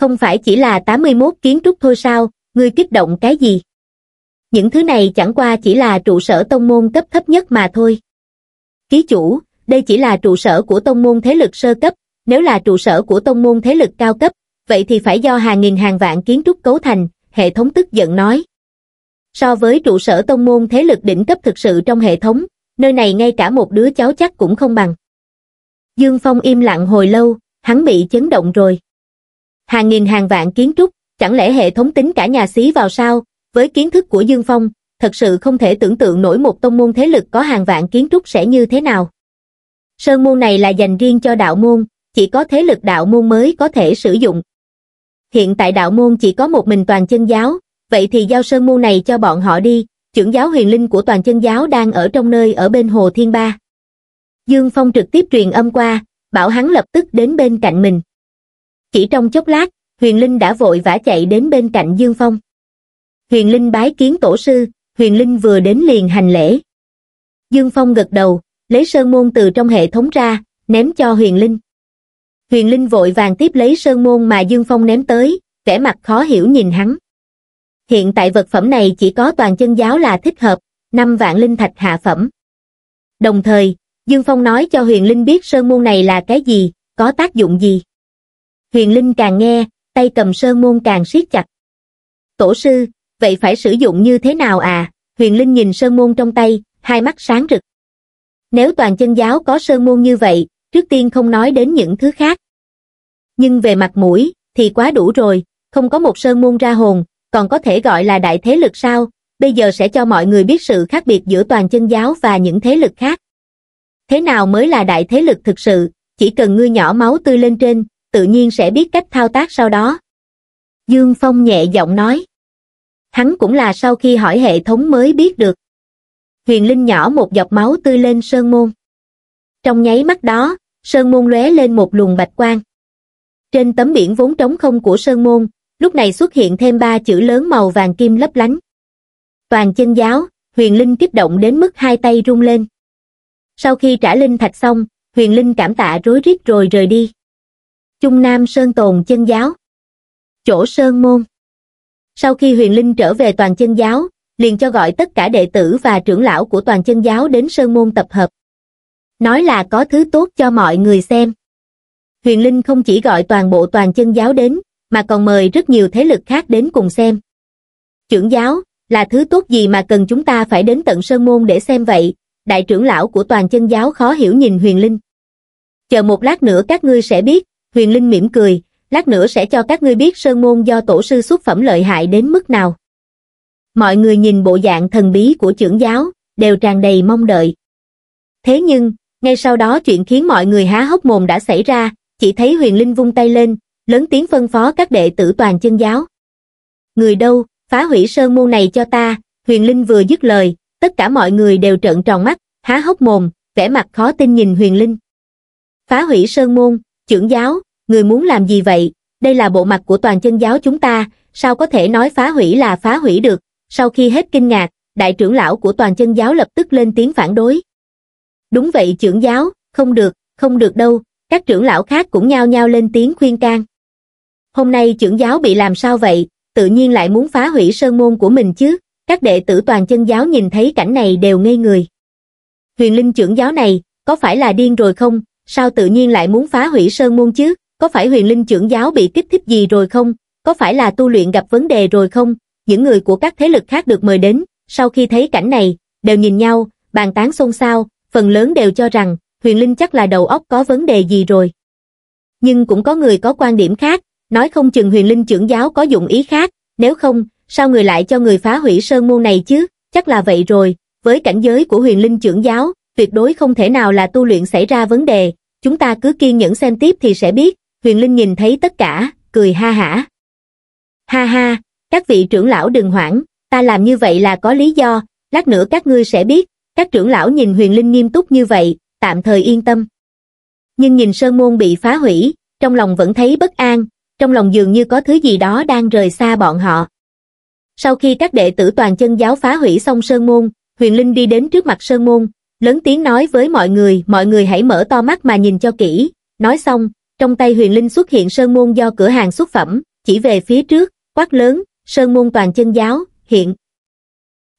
Không phải chỉ là 81 kiến trúc thôi sao, ngươi kích động cái gì? Những thứ này chẳng qua chỉ là trụ sở tông môn cấp thấp nhất mà thôi. Ký chủ, đây chỉ là trụ sở của tông môn thế lực sơ cấp, nếu là trụ sở của tông môn thế lực cao cấp, vậy thì phải do hàng nghìn hàng vạn kiến trúc cấu thành, hệ thống tức giận nói so với trụ sở tông môn thế lực đỉnh cấp thực sự trong hệ thống, nơi này ngay cả một đứa cháu chắc cũng không bằng. Dương Phong im lặng hồi lâu, hắn bị chấn động rồi. Hàng nghìn hàng vạn kiến trúc, chẳng lẽ hệ thống tính cả nhà xí vào sao, với kiến thức của Dương Phong, thật sự không thể tưởng tượng nổi một tông môn thế lực có hàng vạn kiến trúc sẽ như thế nào. Sơn môn này là dành riêng cho đạo môn, chỉ có thế lực đạo môn mới có thể sử dụng. Hiện tại đạo môn chỉ có một mình toàn chân giáo, vậy thì giao sơn môn này cho bọn họ đi, trưởng giáo huyền linh của toàn chân giáo đang ở trong nơi ở bên Hồ Thiên Ba. Dương Phong trực tiếp truyền âm qua, bảo hắn lập tức đến bên cạnh mình. Chỉ trong chốc lát, huyền linh đã vội vã chạy đến bên cạnh Dương Phong. Huyền linh bái kiến tổ sư, huyền linh vừa đến liền hành lễ. Dương Phong gật đầu, lấy sơn môn từ trong hệ thống ra, ném cho huyền linh. Huyền linh vội vàng tiếp lấy sơn môn mà Dương Phong ném tới, vẻ mặt khó hiểu nhìn hắn hiện tại vật phẩm này chỉ có toàn chân giáo là thích hợp, năm vạn linh thạch hạ phẩm. Đồng thời, Dương Phong nói cho Huyền Linh biết sơn môn này là cái gì, có tác dụng gì. Huyền Linh càng nghe, tay cầm sơn môn càng siết chặt. Tổ sư, vậy phải sử dụng như thế nào à? Huyền Linh nhìn sơn môn trong tay, hai mắt sáng rực. Nếu toàn chân giáo có sơn môn như vậy, trước tiên không nói đến những thứ khác. Nhưng về mặt mũi, thì quá đủ rồi, không có một sơn môn ra hồn, còn có thể gọi là đại thế lực sao, bây giờ sẽ cho mọi người biết sự khác biệt giữa toàn chân giáo và những thế lực khác. Thế nào mới là đại thế lực thực sự, chỉ cần ngươi nhỏ máu tươi lên trên, tự nhiên sẽ biết cách thao tác sau đó. Dương Phong nhẹ giọng nói. Hắn cũng là sau khi hỏi hệ thống mới biết được. Huyền Linh nhỏ một giọt máu tươi lên sơn môn. Trong nháy mắt đó, sơn môn lóe lên một luồng bạch quang. Trên tấm biển vốn trống không của sơn môn, lúc này xuất hiện thêm ba chữ lớn màu vàng kim lấp lánh. Toàn chân giáo, huyền linh kích động đến mức hai tay rung lên. Sau khi trả linh thạch xong, huyền linh cảm tạ rối rít rồi rời đi. Trung Nam Sơn Tồn chân giáo Chỗ Sơn Môn Sau khi huyền linh trở về toàn chân giáo, liền cho gọi tất cả đệ tử và trưởng lão của toàn chân giáo đến Sơn Môn tập hợp. Nói là có thứ tốt cho mọi người xem. Huyền Linh không chỉ gọi toàn bộ toàn chân giáo đến, mà còn mời rất nhiều thế lực khác đến cùng xem. Trưởng giáo, là thứ tốt gì mà cần chúng ta phải đến tận Sơn Môn để xem vậy, đại trưởng lão của toàn chân giáo khó hiểu nhìn Huyền Linh. Chờ một lát nữa các ngươi sẽ biết, Huyền Linh mỉm cười, lát nữa sẽ cho các ngươi biết Sơn Môn do tổ sư xuất phẩm lợi hại đến mức nào. Mọi người nhìn bộ dạng thần bí của trưởng giáo, đều tràn đầy mong đợi. Thế nhưng, ngay sau đó chuyện khiến mọi người há hốc mồm đã xảy ra, chỉ thấy Huyền Linh vung tay lên, lớn tiếng phân phó các đệ tử toàn chân giáo. Người đâu, phá hủy sơn môn này cho ta, huyền linh vừa dứt lời, tất cả mọi người đều trợn tròn mắt, há hốc mồm, vẻ mặt khó tin nhìn huyền linh. Phá hủy sơn môn, trưởng giáo, người muốn làm gì vậy, đây là bộ mặt của toàn chân giáo chúng ta, sao có thể nói phá hủy là phá hủy được, sau khi hết kinh ngạc, đại trưởng lão của toàn chân giáo lập tức lên tiếng phản đối. Đúng vậy trưởng giáo, không được, không được đâu, các trưởng lão khác cũng nhao nhao lên tiếng khuyên can. Hôm nay trưởng giáo bị làm sao vậy, tự nhiên lại muốn phá hủy sơn môn của mình chứ, các đệ tử toàn chân giáo nhìn thấy cảnh này đều ngây người. Huyền linh trưởng giáo này, có phải là điên rồi không, sao tự nhiên lại muốn phá hủy sơn môn chứ, có phải huyền linh trưởng giáo bị kích thích gì rồi không, có phải là tu luyện gặp vấn đề rồi không, những người của các thế lực khác được mời đến, sau khi thấy cảnh này, đều nhìn nhau, bàn tán xôn xao, phần lớn đều cho rằng, huyền linh chắc là đầu óc có vấn đề gì rồi. Nhưng cũng có người có quan điểm khác, nói không chừng huyền linh trưởng giáo có dụng ý khác, nếu không, sao người lại cho người phá hủy sơn môn này chứ, chắc là vậy rồi, với cảnh giới của huyền linh trưởng giáo, tuyệt đối không thể nào là tu luyện xảy ra vấn đề, chúng ta cứ kiên nhẫn xem tiếp thì sẽ biết, huyền linh nhìn thấy tất cả, cười ha hả. Ha ha, các vị trưởng lão đừng hoảng, ta làm như vậy là có lý do, lát nữa các ngươi sẽ biết, các trưởng lão nhìn huyền linh nghiêm túc như vậy, tạm thời yên tâm. Nhưng nhìn sơn môn bị phá hủy, trong lòng vẫn thấy bất an, trong lòng dường như có thứ gì đó đang rời xa bọn họ. Sau khi các đệ tử toàn chân giáo phá hủy xong Sơn Môn, Huyền Linh đi đến trước mặt Sơn Môn, lớn tiếng nói với mọi người, mọi người hãy mở to mắt mà nhìn cho kỹ. Nói xong, trong tay Huyền Linh xuất hiện Sơn Môn do cửa hàng xuất phẩm, chỉ về phía trước, quát lớn, Sơn Môn toàn chân giáo, hiện.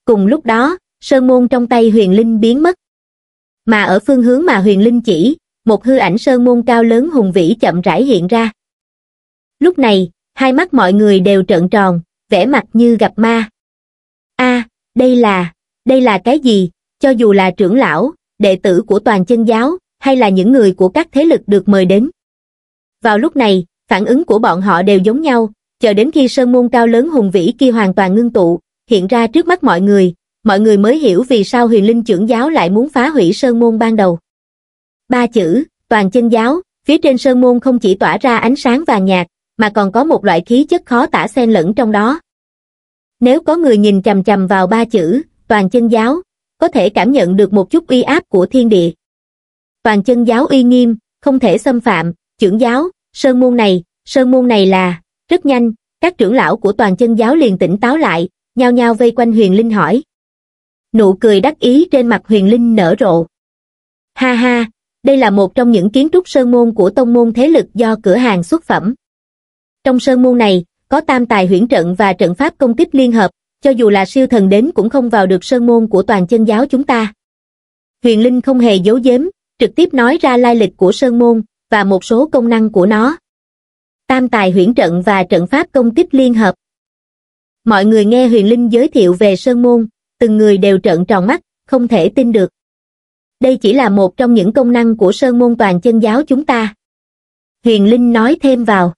Cùng lúc đó, Sơn Môn trong tay Huyền Linh biến mất. Mà ở phương hướng mà Huyền Linh chỉ, một hư ảnh Sơn Môn cao lớn hùng vĩ chậm rãi hiện ra lúc này hai mắt mọi người đều trợn tròn vẻ mặt như gặp ma a đây là đây là cái gì cho dù là trưởng lão đệ tử của toàn chân giáo hay là những người của các thế lực được mời đến vào lúc này phản ứng của bọn họ đều giống nhau chờ đến khi sơn môn cao lớn hùng vĩ kia hoàn toàn ngưng tụ hiện ra trước mắt mọi người mọi người mới hiểu vì sao huyền linh trưởng giáo lại muốn phá hủy sơn môn ban đầu ba chữ toàn chân giáo phía trên sơn môn không chỉ tỏa ra ánh sáng vàng nhạt mà còn có một loại khí chất khó tả xen lẫn trong đó. Nếu có người nhìn chầm chầm vào ba chữ, toàn chân giáo, có thể cảm nhận được một chút uy áp của thiên địa. Toàn chân giáo uy nghiêm, không thể xâm phạm, trưởng giáo, sơn môn này, sơn môn này là, rất nhanh, các trưởng lão của toàn chân giáo liền tỉnh táo lại, nhao nhao vây quanh huyền linh hỏi. Nụ cười đắc ý trên mặt huyền linh nở rộ. Ha ha, đây là một trong những kiến trúc sơn môn của tông môn thế lực do cửa hàng xuất phẩm trong sơn môn này có tam tài huyễn trận và trận pháp công kích liên hợp cho dù là siêu thần đến cũng không vào được sơn môn của toàn chân giáo chúng ta huyền linh không hề giấu giếm trực tiếp nói ra lai lịch của sơn môn và một số công năng của nó tam tài huyễn trận và trận pháp công kích liên hợp mọi người nghe huyền linh giới thiệu về sơn môn từng người đều trợn tròn mắt không thể tin được đây chỉ là một trong những công năng của sơn môn toàn chân giáo chúng ta huyền linh nói thêm vào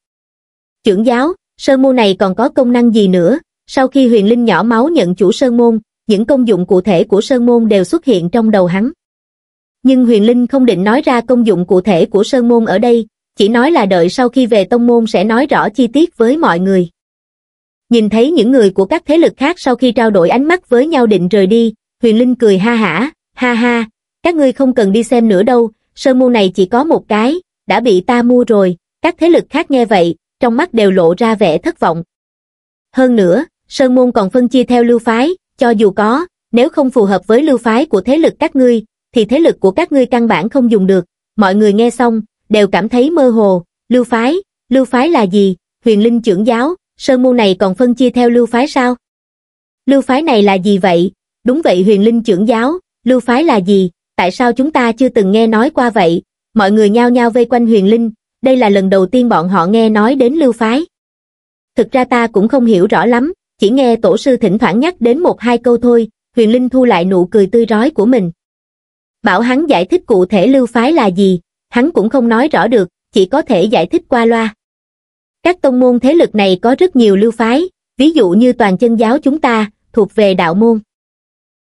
Trưởng giáo, sơn môn này còn có công năng gì nữa? Sau khi huyền linh nhỏ máu nhận chủ sơn môn, những công dụng cụ thể của sơn môn đều xuất hiện trong đầu hắn. Nhưng huyền linh không định nói ra công dụng cụ thể của sơn môn ở đây, chỉ nói là đợi sau khi về tông môn sẽ nói rõ chi tiết với mọi người. Nhìn thấy những người của các thế lực khác sau khi trao đổi ánh mắt với nhau định rời đi, huyền linh cười ha hả, ha ha, các ngươi không cần đi xem nữa đâu, sơn môn này chỉ có một cái, đã bị ta mua rồi, các thế lực khác nghe vậy, trong mắt đều lộ ra vẻ thất vọng. Hơn nữa, Sơn Môn còn phân chia theo lưu phái, cho dù có, nếu không phù hợp với lưu phái của thế lực các ngươi, thì thế lực của các ngươi căn bản không dùng được. Mọi người nghe xong, đều cảm thấy mơ hồ, lưu phái, lưu phái là gì, huyền linh trưởng giáo, Sơn Môn này còn phân chia theo lưu phái sao? Lưu phái này là gì vậy? Đúng vậy huyền linh trưởng giáo, lưu phái là gì? Tại sao chúng ta chưa từng nghe nói qua vậy? Mọi người nhao nhao vây quanh huyền linh, đây là lần đầu tiên bọn họ nghe nói đến lưu phái. Thực ra ta cũng không hiểu rõ lắm, chỉ nghe tổ sư thỉnh thoảng nhắc đến một hai câu thôi, huyền linh thu lại nụ cười tươi rói của mình. Bảo hắn giải thích cụ thể lưu phái là gì, hắn cũng không nói rõ được, chỉ có thể giải thích qua loa. Các tông môn thế lực này có rất nhiều lưu phái, ví dụ như toàn chân giáo chúng ta, thuộc về đạo môn.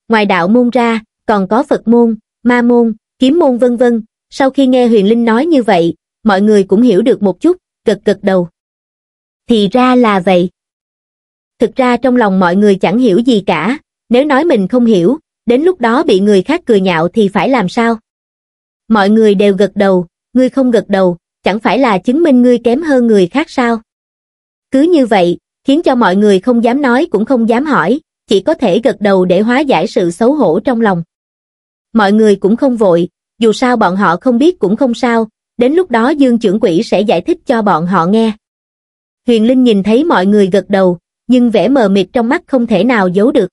Ngoài đạo môn ra, còn có Phật môn, Ma môn, Kiếm môn vân vân. Sau khi nghe Huyền Linh nói như vậy, mọi người cũng hiểu được một chút gật gật đầu thì ra là vậy thực ra trong lòng mọi người chẳng hiểu gì cả nếu nói mình không hiểu đến lúc đó bị người khác cười nhạo thì phải làm sao mọi người đều gật đầu ngươi không gật đầu chẳng phải là chứng minh ngươi kém hơn người khác sao cứ như vậy khiến cho mọi người không dám nói cũng không dám hỏi chỉ có thể gật đầu để hóa giải sự xấu hổ trong lòng mọi người cũng không vội dù sao bọn họ không biết cũng không sao đến lúc đó dương trưởng quỹ sẽ giải thích cho bọn họ nghe huyền linh nhìn thấy mọi người gật đầu nhưng vẻ mờ mịt trong mắt không thể nào giấu được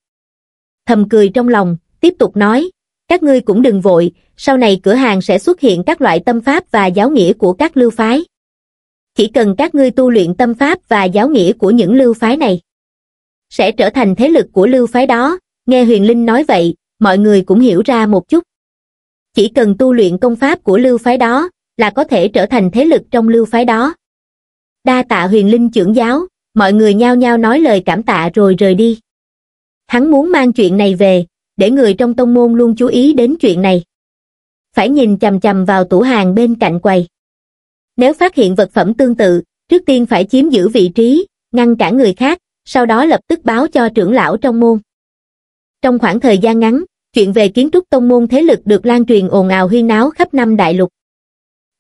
thầm cười trong lòng tiếp tục nói các ngươi cũng đừng vội sau này cửa hàng sẽ xuất hiện các loại tâm pháp và giáo nghĩa của các lưu phái chỉ cần các ngươi tu luyện tâm pháp và giáo nghĩa của những lưu phái này sẽ trở thành thế lực của lưu phái đó nghe huyền linh nói vậy mọi người cũng hiểu ra một chút chỉ cần tu luyện công pháp của lưu phái đó là có thể trở thành thế lực trong lưu phái đó đa tạ huyền linh trưởng giáo mọi người nhao nhao nói lời cảm tạ rồi rời đi hắn muốn mang chuyện này về để người trong tông môn luôn chú ý đến chuyện này phải nhìn chầm chầm vào tủ hàng bên cạnh quầy nếu phát hiện vật phẩm tương tự trước tiên phải chiếm giữ vị trí ngăn cản người khác sau đó lập tức báo cho trưởng lão trong môn trong khoảng thời gian ngắn chuyện về kiến trúc tông môn thế lực được lan truyền ồn ào huyên náo khắp năm đại lục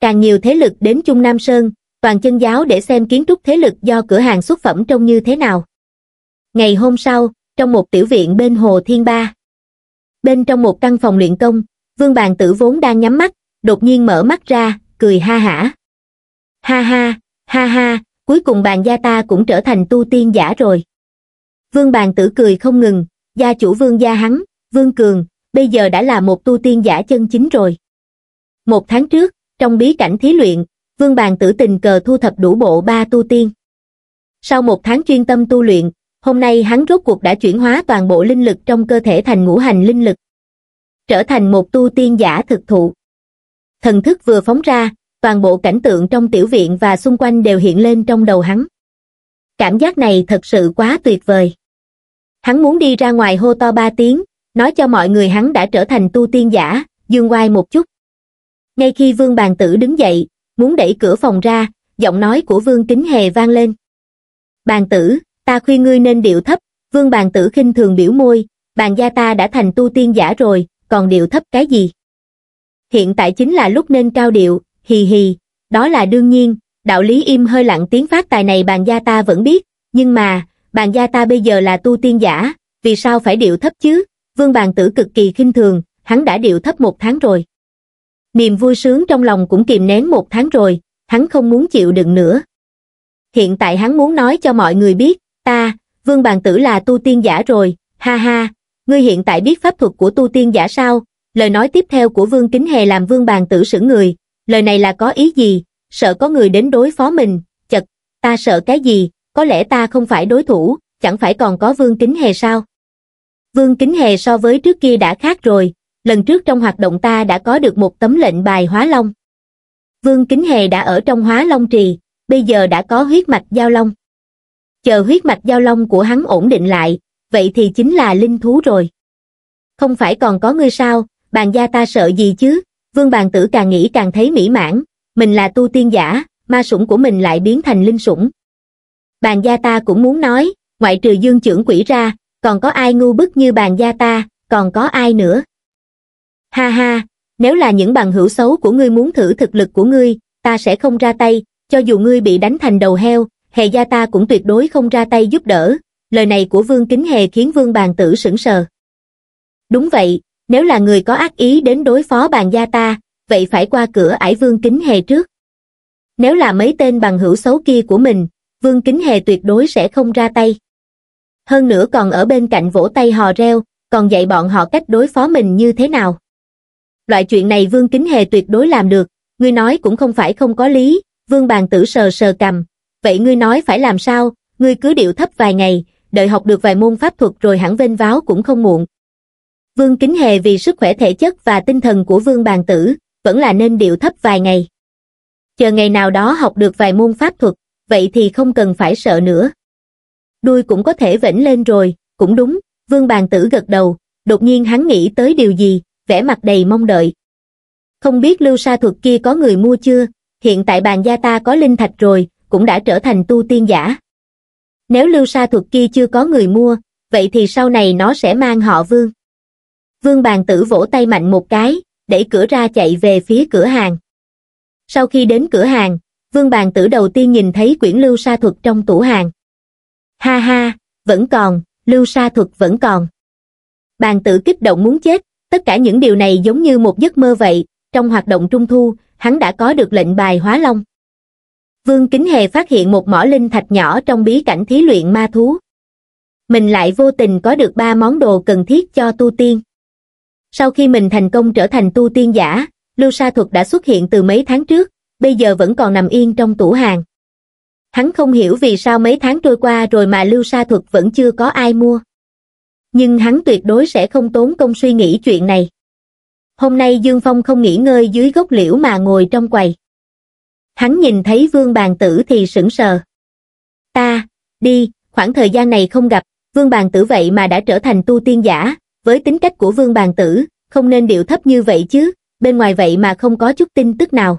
càng nhiều thế lực đến Trung Nam Sơn, toàn chân giáo để xem kiến trúc thế lực do cửa hàng xuất phẩm trông như thế nào. Ngày hôm sau, trong một tiểu viện bên Hồ Thiên Ba, bên trong một căn phòng luyện công, Vương Bàn Tử vốn đang nhắm mắt, đột nhiên mở mắt ra, cười ha hả. Ha ha, ha ha, cuối cùng bàn gia ta cũng trở thành tu tiên giả rồi. Vương Bàn Tử cười không ngừng, gia chủ vương gia hắn, Vương Cường, bây giờ đã là một tu tiên giả chân chính rồi. Một tháng trước, trong bí cảnh thí luyện, Vương Bàn Tử tình cờ thu thập đủ bộ ba tu tiên. Sau một tháng chuyên tâm tu luyện, hôm nay hắn rốt cuộc đã chuyển hóa toàn bộ linh lực trong cơ thể thành ngũ hành linh lực. Trở thành một tu tiên giả thực thụ. Thần thức vừa phóng ra, toàn bộ cảnh tượng trong tiểu viện và xung quanh đều hiện lên trong đầu hắn. Cảm giác này thật sự quá tuyệt vời. Hắn muốn đi ra ngoài hô to ba tiếng, nói cho mọi người hắn đã trở thành tu tiên giả, dương oai một chút ngay khi vương bàn tử đứng dậy muốn đẩy cửa phòng ra giọng nói của vương kính hề vang lên bàn tử ta khuyên ngươi nên điệu thấp vương bàn tử khinh thường biểu môi bàn gia ta đã thành tu tiên giả rồi còn điệu thấp cái gì hiện tại chính là lúc nên cao điệu hì hì đó là đương nhiên đạo lý im hơi lặng tiếng phát tài này bàn gia ta vẫn biết nhưng mà bàn gia ta bây giờ là tu tiên giả vì sao phải điệu thấp chứ vương bàn tử cực kỳ khinh thường hắn đã điệu thấp một tháng rồi Niềm vui sướng trong lòng cũng kìm nén một tháng rồi, hắn không muốn chịu đựng nữa. Hiện tại hắn muốn nói cho mọi người biết, ta, vương bàn tử là tu tiên giả rồi, ha ha, ngươi hiện tại biết pháp thuật của tu tiên giả sao? Lời nói tiếp theo của vương kính hề làm vương bàn tử sững người, lời này là có ý gì, sợ có người đến đối phó mình, chật, ta sợ cái gì, có lẽ ta không phải đối thủ, chẳng phải còn có vương kính hề sao? Vương kính hề so với trước kia đã khác rồi, lần trước trong hoạt động ta đã có được một tấm lệnh bài hóa long. Vương Kính Hề đã ở trong hóa long trì, bây giờ đã có huyết mạch giao long. Chờ huyết mạch giao long của hắn ổn định lại, vậy thì chính là linh thú rồi. Không phải còn có ngươi sao, bàn gia ta sợ gì chứ, vương bàn tử càng nghĩ càng thấy mỹ mãn, mình là tu tiên giả, ma sủng của mình lại biến thành linh sủng. Bàn gia ta cũng muốn nói, ngoại trừ dương trưởng quỷ ra, còn có ai ngu bức như bàn gia ta, còn có ai nữa ha ha nếu là những bằng hữu xấu của ngươi muốn thử thực lực của ngươi ta sẽ không ra tay cho dù ngươi bị đánh thành đầu heo hề gia ta cũng tuyệt đối không ra tay giúp đỡ lời này của vương kính hề khiến vương bàn tử sững sờ đúng vậy nếu là người có ác ý đến đối phó bàn gia ta vậy phải qua cửa ải vương kính hề trước nếu là mấy tên bằng hữu xấu kia của mình vương kính hề tuyệt đối sẽ không ra tay hơn nữa còn ở bên cạnh vỗ tay hò reo còn dạy bọn họ cách đối phó mình như thế nào loại chuyện này Vương Kính Hề tuyệt đối làm được, ngươi nói cũng không phải không có lý, Vương Bàn Tử sờ sờ cầm, vậy ngươi nói phải làm sao, ngươi cứ điệu thấp vài ngày, đợi học được vài môn pháp thuật rồi hẳn vênh váo cũng không muộn. Vương Kính Hề vì sức khỏe thể chất và tinh thần của Vương Bàn Tử, vẫn là nên điệu thấp vài ngày. Chờ ngày nào đó học được vài môn pháp thuật, vậy thì không cần phải sợ nữa. Đuôi cũng có thể vểnh lên rồi, cũng đúng, Vương Bàn Tử gật đầu, đột nhiên hắn nghĩ tới điều gì, vẻ mặt đầy mong đợi. Không biết lưu sa thuật kia có người mua chưa, hiện tại bàn gia ta có linh thạch rồi, cũng đã trở thành tu tiên giả. Nếu lưu sa thuật kia chưa có người mua, vậy thì sau này nó sẽ mang họ vương. Vương bàn tử vỗ tay mạnh một cái, đẩy cửa ra chạy về phía cửa hàng. Sau khi đến cửa hàng, vương bàn tử đầu tiên nhìn thấy quyển lưu sa thuật trong tủ hàng. Ha ha, vẫn còn, lưu sa thuật vẫn còn. Bàn tử kích động muốn chết, tất cả những điều này giống như một giấc mơ vậy trong hoạt động trung thu hắn đã có được lệnh bài hóa long vương kính hề phát hiện một mỏ linh thạch nhỏ trong bí cảnh thí luyện ma thú mình lại vô tình có được ba món đồ cần thiết cho tu tiên sau khi mình thành công trở thành tu tiên giả lưu sa thuật đã xuất hiện từ mấy tháng trước bây giờ vẫn còn nằm yên trong tủ hàng hắn không hiểu vì sao mấy tháng trôi qua rồi mà lưu sa thuật vẫn chưa có ai mua nhưng hắn tuyệt đối sẽ không tốn công suy nghĩ chuyện này. Hôm nay Dương Phong không nghỉ ngơi dưới gốc liễu mà ngồi trong quầy. Hắn nhìn thấy Vương Bàn Tử thì sững sờ. Ta, đi, khoảng thời gian này không gặp, Vương Bàn Tử vậy mà đã trở thành tu tiên giả, với tính cách của Vương Bàn Tử, không nên điệu thấp như vậy chứ, bên ngoài vậy mà không có chút tin tức nào.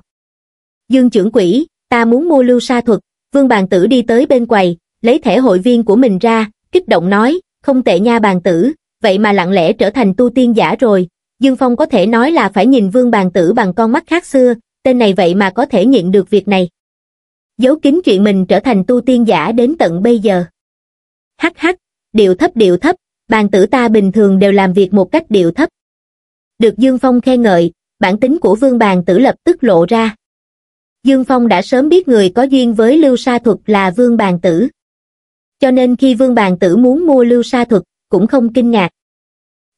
Dương trưởng quỷ, ta muốn mua lưu sa thuật, Vương Bàn Tử đi tới bên quầy, lấy thẻ hội viên của mình ra, kích động nói, không tệ nha bàn tử, vậy mà lặng lẽ trở thành tu tiên giả rồi. Dương Phong có thể nói là phải nhìn vương bàn tử bằng con mắt khác xưa, tên này vậy mà có thể nhận được việc này. Giấu kín chuyện mình trở thành tu tiên giả đến tận bây giờ. Hắc hắc, điệu thấp điệu thấp, bàn tử ta bình thường đều làm việc một cách điệu thấp. Được Dương Phong khen ngợi, bản tính của vương bàn tử lập tức lộ ra. Dương Phong đã sớm biết người có duyên với Lưu Sa Thuật là Vương Bàn Tử cho nên khi vương bàn tử muốn mua lưu sa thuật cũng không kinh ngạc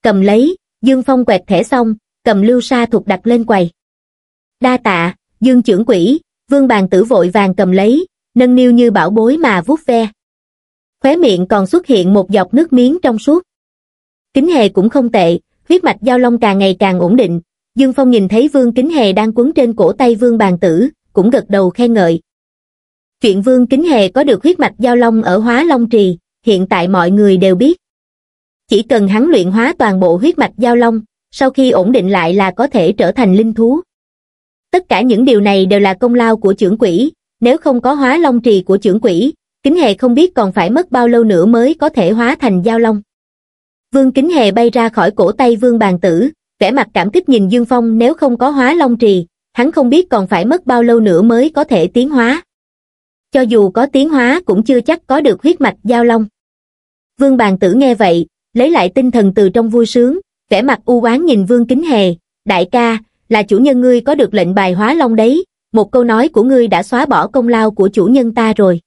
cầm lấy dương phong quẹt thẻ xong cầm lưu sa thuật đặt lên quầy đa tạ dương trưởng quỷ vương bàn tử vội vàng cầm lấy nâng niu như bảo bối mà vuốt ve khóe miệng còn xuất hiện một giọt nước miếng trong suốt kính hề cũng không tệ huyết mạch giao long càng ngày càng ổn định dương phong nhìn thấy vương kính hề đang quấn trên cổ tay vương bàn tử cũng gật đầu khen ngợi chuyện vương kính hề có được huyết mạch giao long ở hóa long trì hiện tại mọi người đều biết chỉ cần hắn luyện hóa toàn bộ huyết mạch giao long sau khi ổn định lại là có thể trở thành linh thú tất cả những điều này đều là công lao của trưởng quỷ nếu không có hóa long trì của trưởng quỷ kính hề không biết còn phải mất bao lâu nữa mới có thể hóa thành giao long vương kính hề bay ra khỏi cổ tay vương bàn tử vẻ mặt cảm kích nhìn dương phong nếu không có hóa long trì hắn không biết còn phải mất bao lâu nữa mới có thể tiến hóa cho dù có tiến hóa cũng chưa chắc có được huyết mạch giao long vương bàn tử nghe vậy lấy lại tinh thần từ trong vui sướng vẻ mặt u oán nhìn vương kính hề đại ca là chủ nhân ngươi có được lệnh bài hóa long đấy một câu nói của ngươi đã xóa bỏ công lao của chủ nhân ta rồi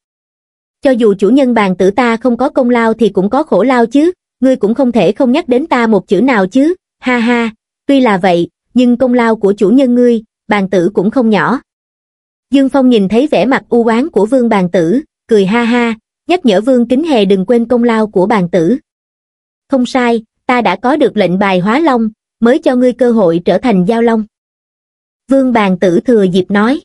cho dù chủ nhân bàn tử ta không có công lao thì cũng có khổ lao chứ ngươi cũng không thể không nhắc đến ta một chữ nào chứ ha ha tuy là vậy nhưng công lao của chủ nhân ngươi bàn tử cũng không nhỏ dương phong nhìn thấy vẻ mặt u oán của vương bàn tử cười ha ha nhắc nhở vương kính hề đừng quên công lao của bàn tử không sai ta đã có được lệnh bài hóa long mới cho ngươi cơ hội trở thành giao long vương bàn tử thừa dịp nói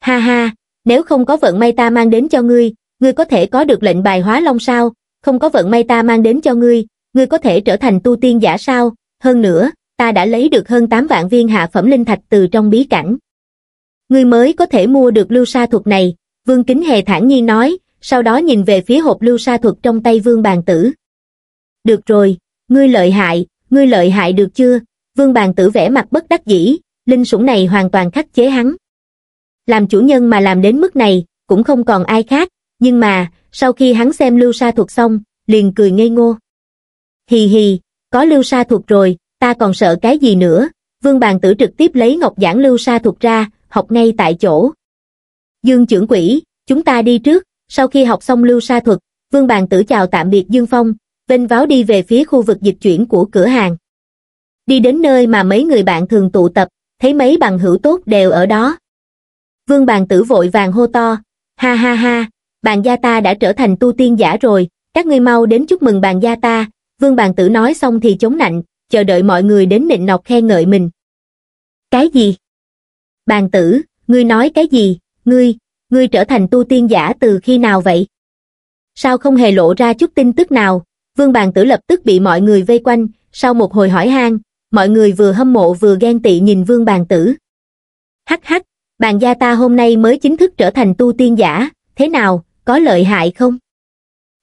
ha ha nếu không có vận may ta mang đến cho ngươi ngươi có thể có được lệnh bài hóa long sao không có vận may ta mang đến cho ngươi ngươi có thể trở thành tu tiên giả sao hơn nữa ta đã lấy được hơn 8 vạn viên hạ phẩm linh thạch từ trong bí cảnh ngươi mới có thể mua được lưu sa thuật này, Vương Kính Hề thản nhiên nói, sau đó nhìn về phía hộp lưu sa thuật trong tay Vương Bàn Tử. Được rồi, ngươi lợi hại, ngươi lợi hại được chưa? Vương Bàn Tử vẻ mặt bất đắc dĩ, linh sủng này hoàn toàn khắc chế hắn. Làm chủ nhân mà làm đến mức này, cũng không còn ai khác, nhưng mà, sau khi hắn xem lưu sa thuật xong, liền cười ngây ngô. Hì hì, có lưu sa thuật rồi, ta còn sợ cái gì nữa? Vương Bàn Tử trực tiếp lấy ngọc giản lưu sa thuật ra, học ngay tại chỗ. Dương trưởng quỷ, chúng ta đi trước, sau khi học xong lưu sa thuật, Vương Bàn Tử chào tạm biệt Dương Phong, vênh váo đi về phía khu vực dịch chuyển của cửa hàng. Đi đến nơi mà mấy người bạn thường tụ tập, thấy mấy bằng hữu tốt đều ở đó. Vương Bàn Tử vội vàng hô to, ha ha ha, bàn gia ta đã trở thành tu tiên giả rồi, các ngươi mau đến chúc mừng bàn gia ta, Vương Bàn Tử nói xong thì chống nạnh, chờ đợi mọi người đến nịnh nọc khen ngợi mình. Cái gì? bàn tử ngươi nói cái gì ngươi ngươi trở thành tu tiên giả từ khi nào vậy sao không hề lộ ra chút tin tức nào vương bàn tử lập tức bị mọi người vây quanh sau một hồi hỏi han mọi người vừa hâm mộ vừa ghen tị nhìn vương bàn tử hắc hắc bàn gia ta hôm nay mới chính thức trở thành tu tiên giả thế nào có lợi hại không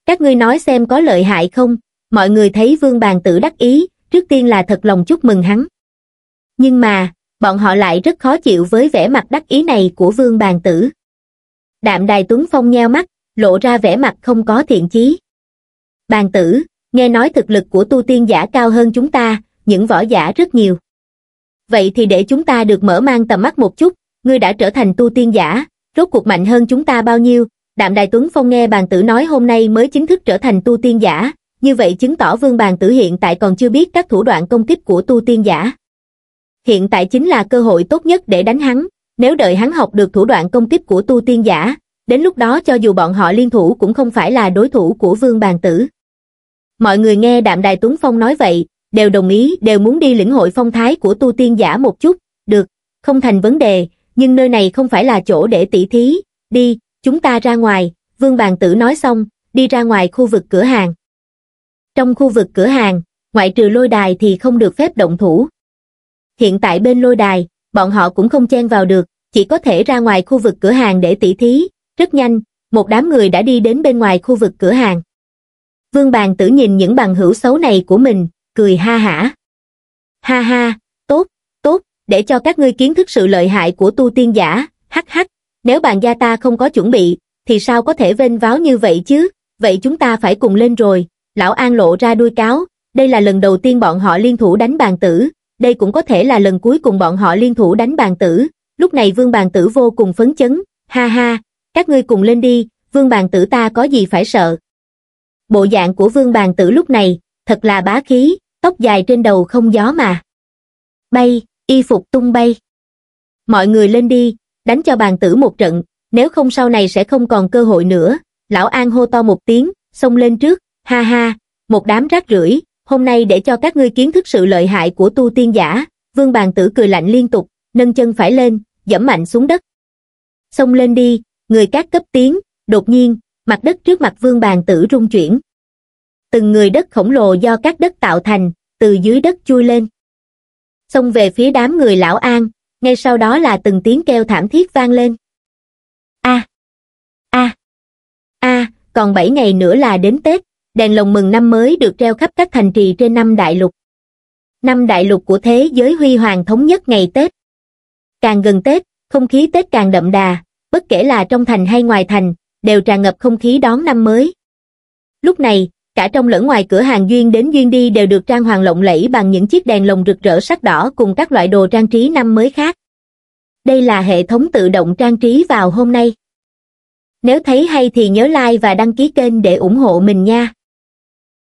các ngươi nói xem có lợi hại không mọi người thấy vương bàn tử đắc ý trước tiên là thật lòng chúc mừng hắn nhưng mà bọn họ lại rất khó chịu với vẻ mặt đắc ý này của vương bàn tử. Đạm đài tuấn phong nheo mắt, lộ ra vẻ mặt không có thiện chí. Bàn tử, nghe nói thực lực của tu tiên giả cao hơn chúng ta, những võ giả rất nhiều. Vậy thì để chúng ta được mở mang tầm mắt một chút, ngươi đã trở thành tu tiên giả, rốt cuộc mạnh hơn chúng ta bao nhiêu, đạm đài tuấn phong nghe bàn tử nói hôm nay mới chính thức trở thành tu tiên giả, như vậy chứng tỏ vương bàn tử hiện tại còn chưa biết các thủ đoạn công kích của tu tiên giả hiện tại chính là cơ hội tốt nhất để đánh hắn, nếu đợi hắn học được thủ đoạn công kích của tu tiên giả, đến lúc đó cho dù bọn họ liên thủ cũng không phải là đối thủ của vương bàn tử. Mọi người nghe Đạm Đài Tuấn Phong nói vậy, đều đồng ý, đều muốn đi lĩnh hội phong thái của tu tiên giả một chút, được, không thành vấn đề, nhưng nơi này không phải là chỗ để tỉ thí, đi, chúng ta ra ngoài, vương bàn tử nói xong, đi ra ngoài khu vực cửa hàng. Trong khu vực cửa hàng, ngoại trừ lôi đài thì không được phép động thủ, hiện tại bên lôi đài, bọn họ cũng không chen vào được, chỉ có thể ra ngoài khu vực cửa hàng để tỉ thí, rất nhanh, một đám người đã đi đến bên ngoài khu vực cửa hàng. Vương Bàn Tử nhìn những bằng hữu xấu này của mình, cười ha hả. Ha ha, tốt, tốt, để cho các ngươi kiến thức sự lợi hại của tu tiên giả, hắc hắc, nếu bàn gia ta không có chuẩn bị, thì sao có thể vênh váo như vậy chứ, vậy chúng ta phải cùng lên rồi, lão an lộ ra đuôi cáo, đây là lần đầu tiên bọn họ liên thủ đánh bàn tử, đây cũng có thể là lần cuối cùng bọn họ liên thủ đánh bàn tử, lúc này vương bàn tử vô cùng phấn chấn, ha ha, các ngươi cùng lên đi, vương bàn tử ta có gì phải sợ. Bộ dạng của vương bàn tử lúc này, thật là bá khí, tóc dài trên đầu không gió mà. Bay, y phục tung bay. Mọi người lên đi, đánh cho bàn tử một trận, nếu không sau này sẽ không còn cơ hội nữa. Lão An hô to một tiếng, xông lên trước, ha ha, một đám rác rưởi hôm nay để cho các ngươi kiến thức sự lợi hại của tu tiên giả, vương bàn tử cười lạnh liên tục, nâng chân phải lên, dẫm mạnh xuống đất. Xông lên đi, người các cấp tiến, đột nhiên, mặt đất trước mặt vương bàn tử rung chuyển. Từng người đất khổng lồ do các đất tạo thành, từ dưới đất chui lên. Xông về phía đám người lão an, ngay sau đó là từng tiếng kêu thảm thiết vang lên. A, a, a, còn 7 ngày nữa là đến Tết, đèn lồng mừng năm mới được treo khắp các thành trì trên năm đại lục. Năm đại lục của thế giới huy hoàng thống nhất ngày Tết. Càng gần Tết, không khí Tết càng đậm đà, bất kể là trong thành hay ngoài thành, đều tràn ngập không khí đón năm mới. Lúc này, cả trong lẫn ngoài cửa hàng duyên đến duyên đi đều được trang hoàng lộng lẫy bằng những chiếc đèn lồng rực rỡ sắc đỏ cùng các loại đồ trang trí năm mới khác. Đây là hệ thống tự động trang trí vào hôm nay. Nếu thấy hay thì nhớ like và đăng ký kênh để ủng hộ mình nha.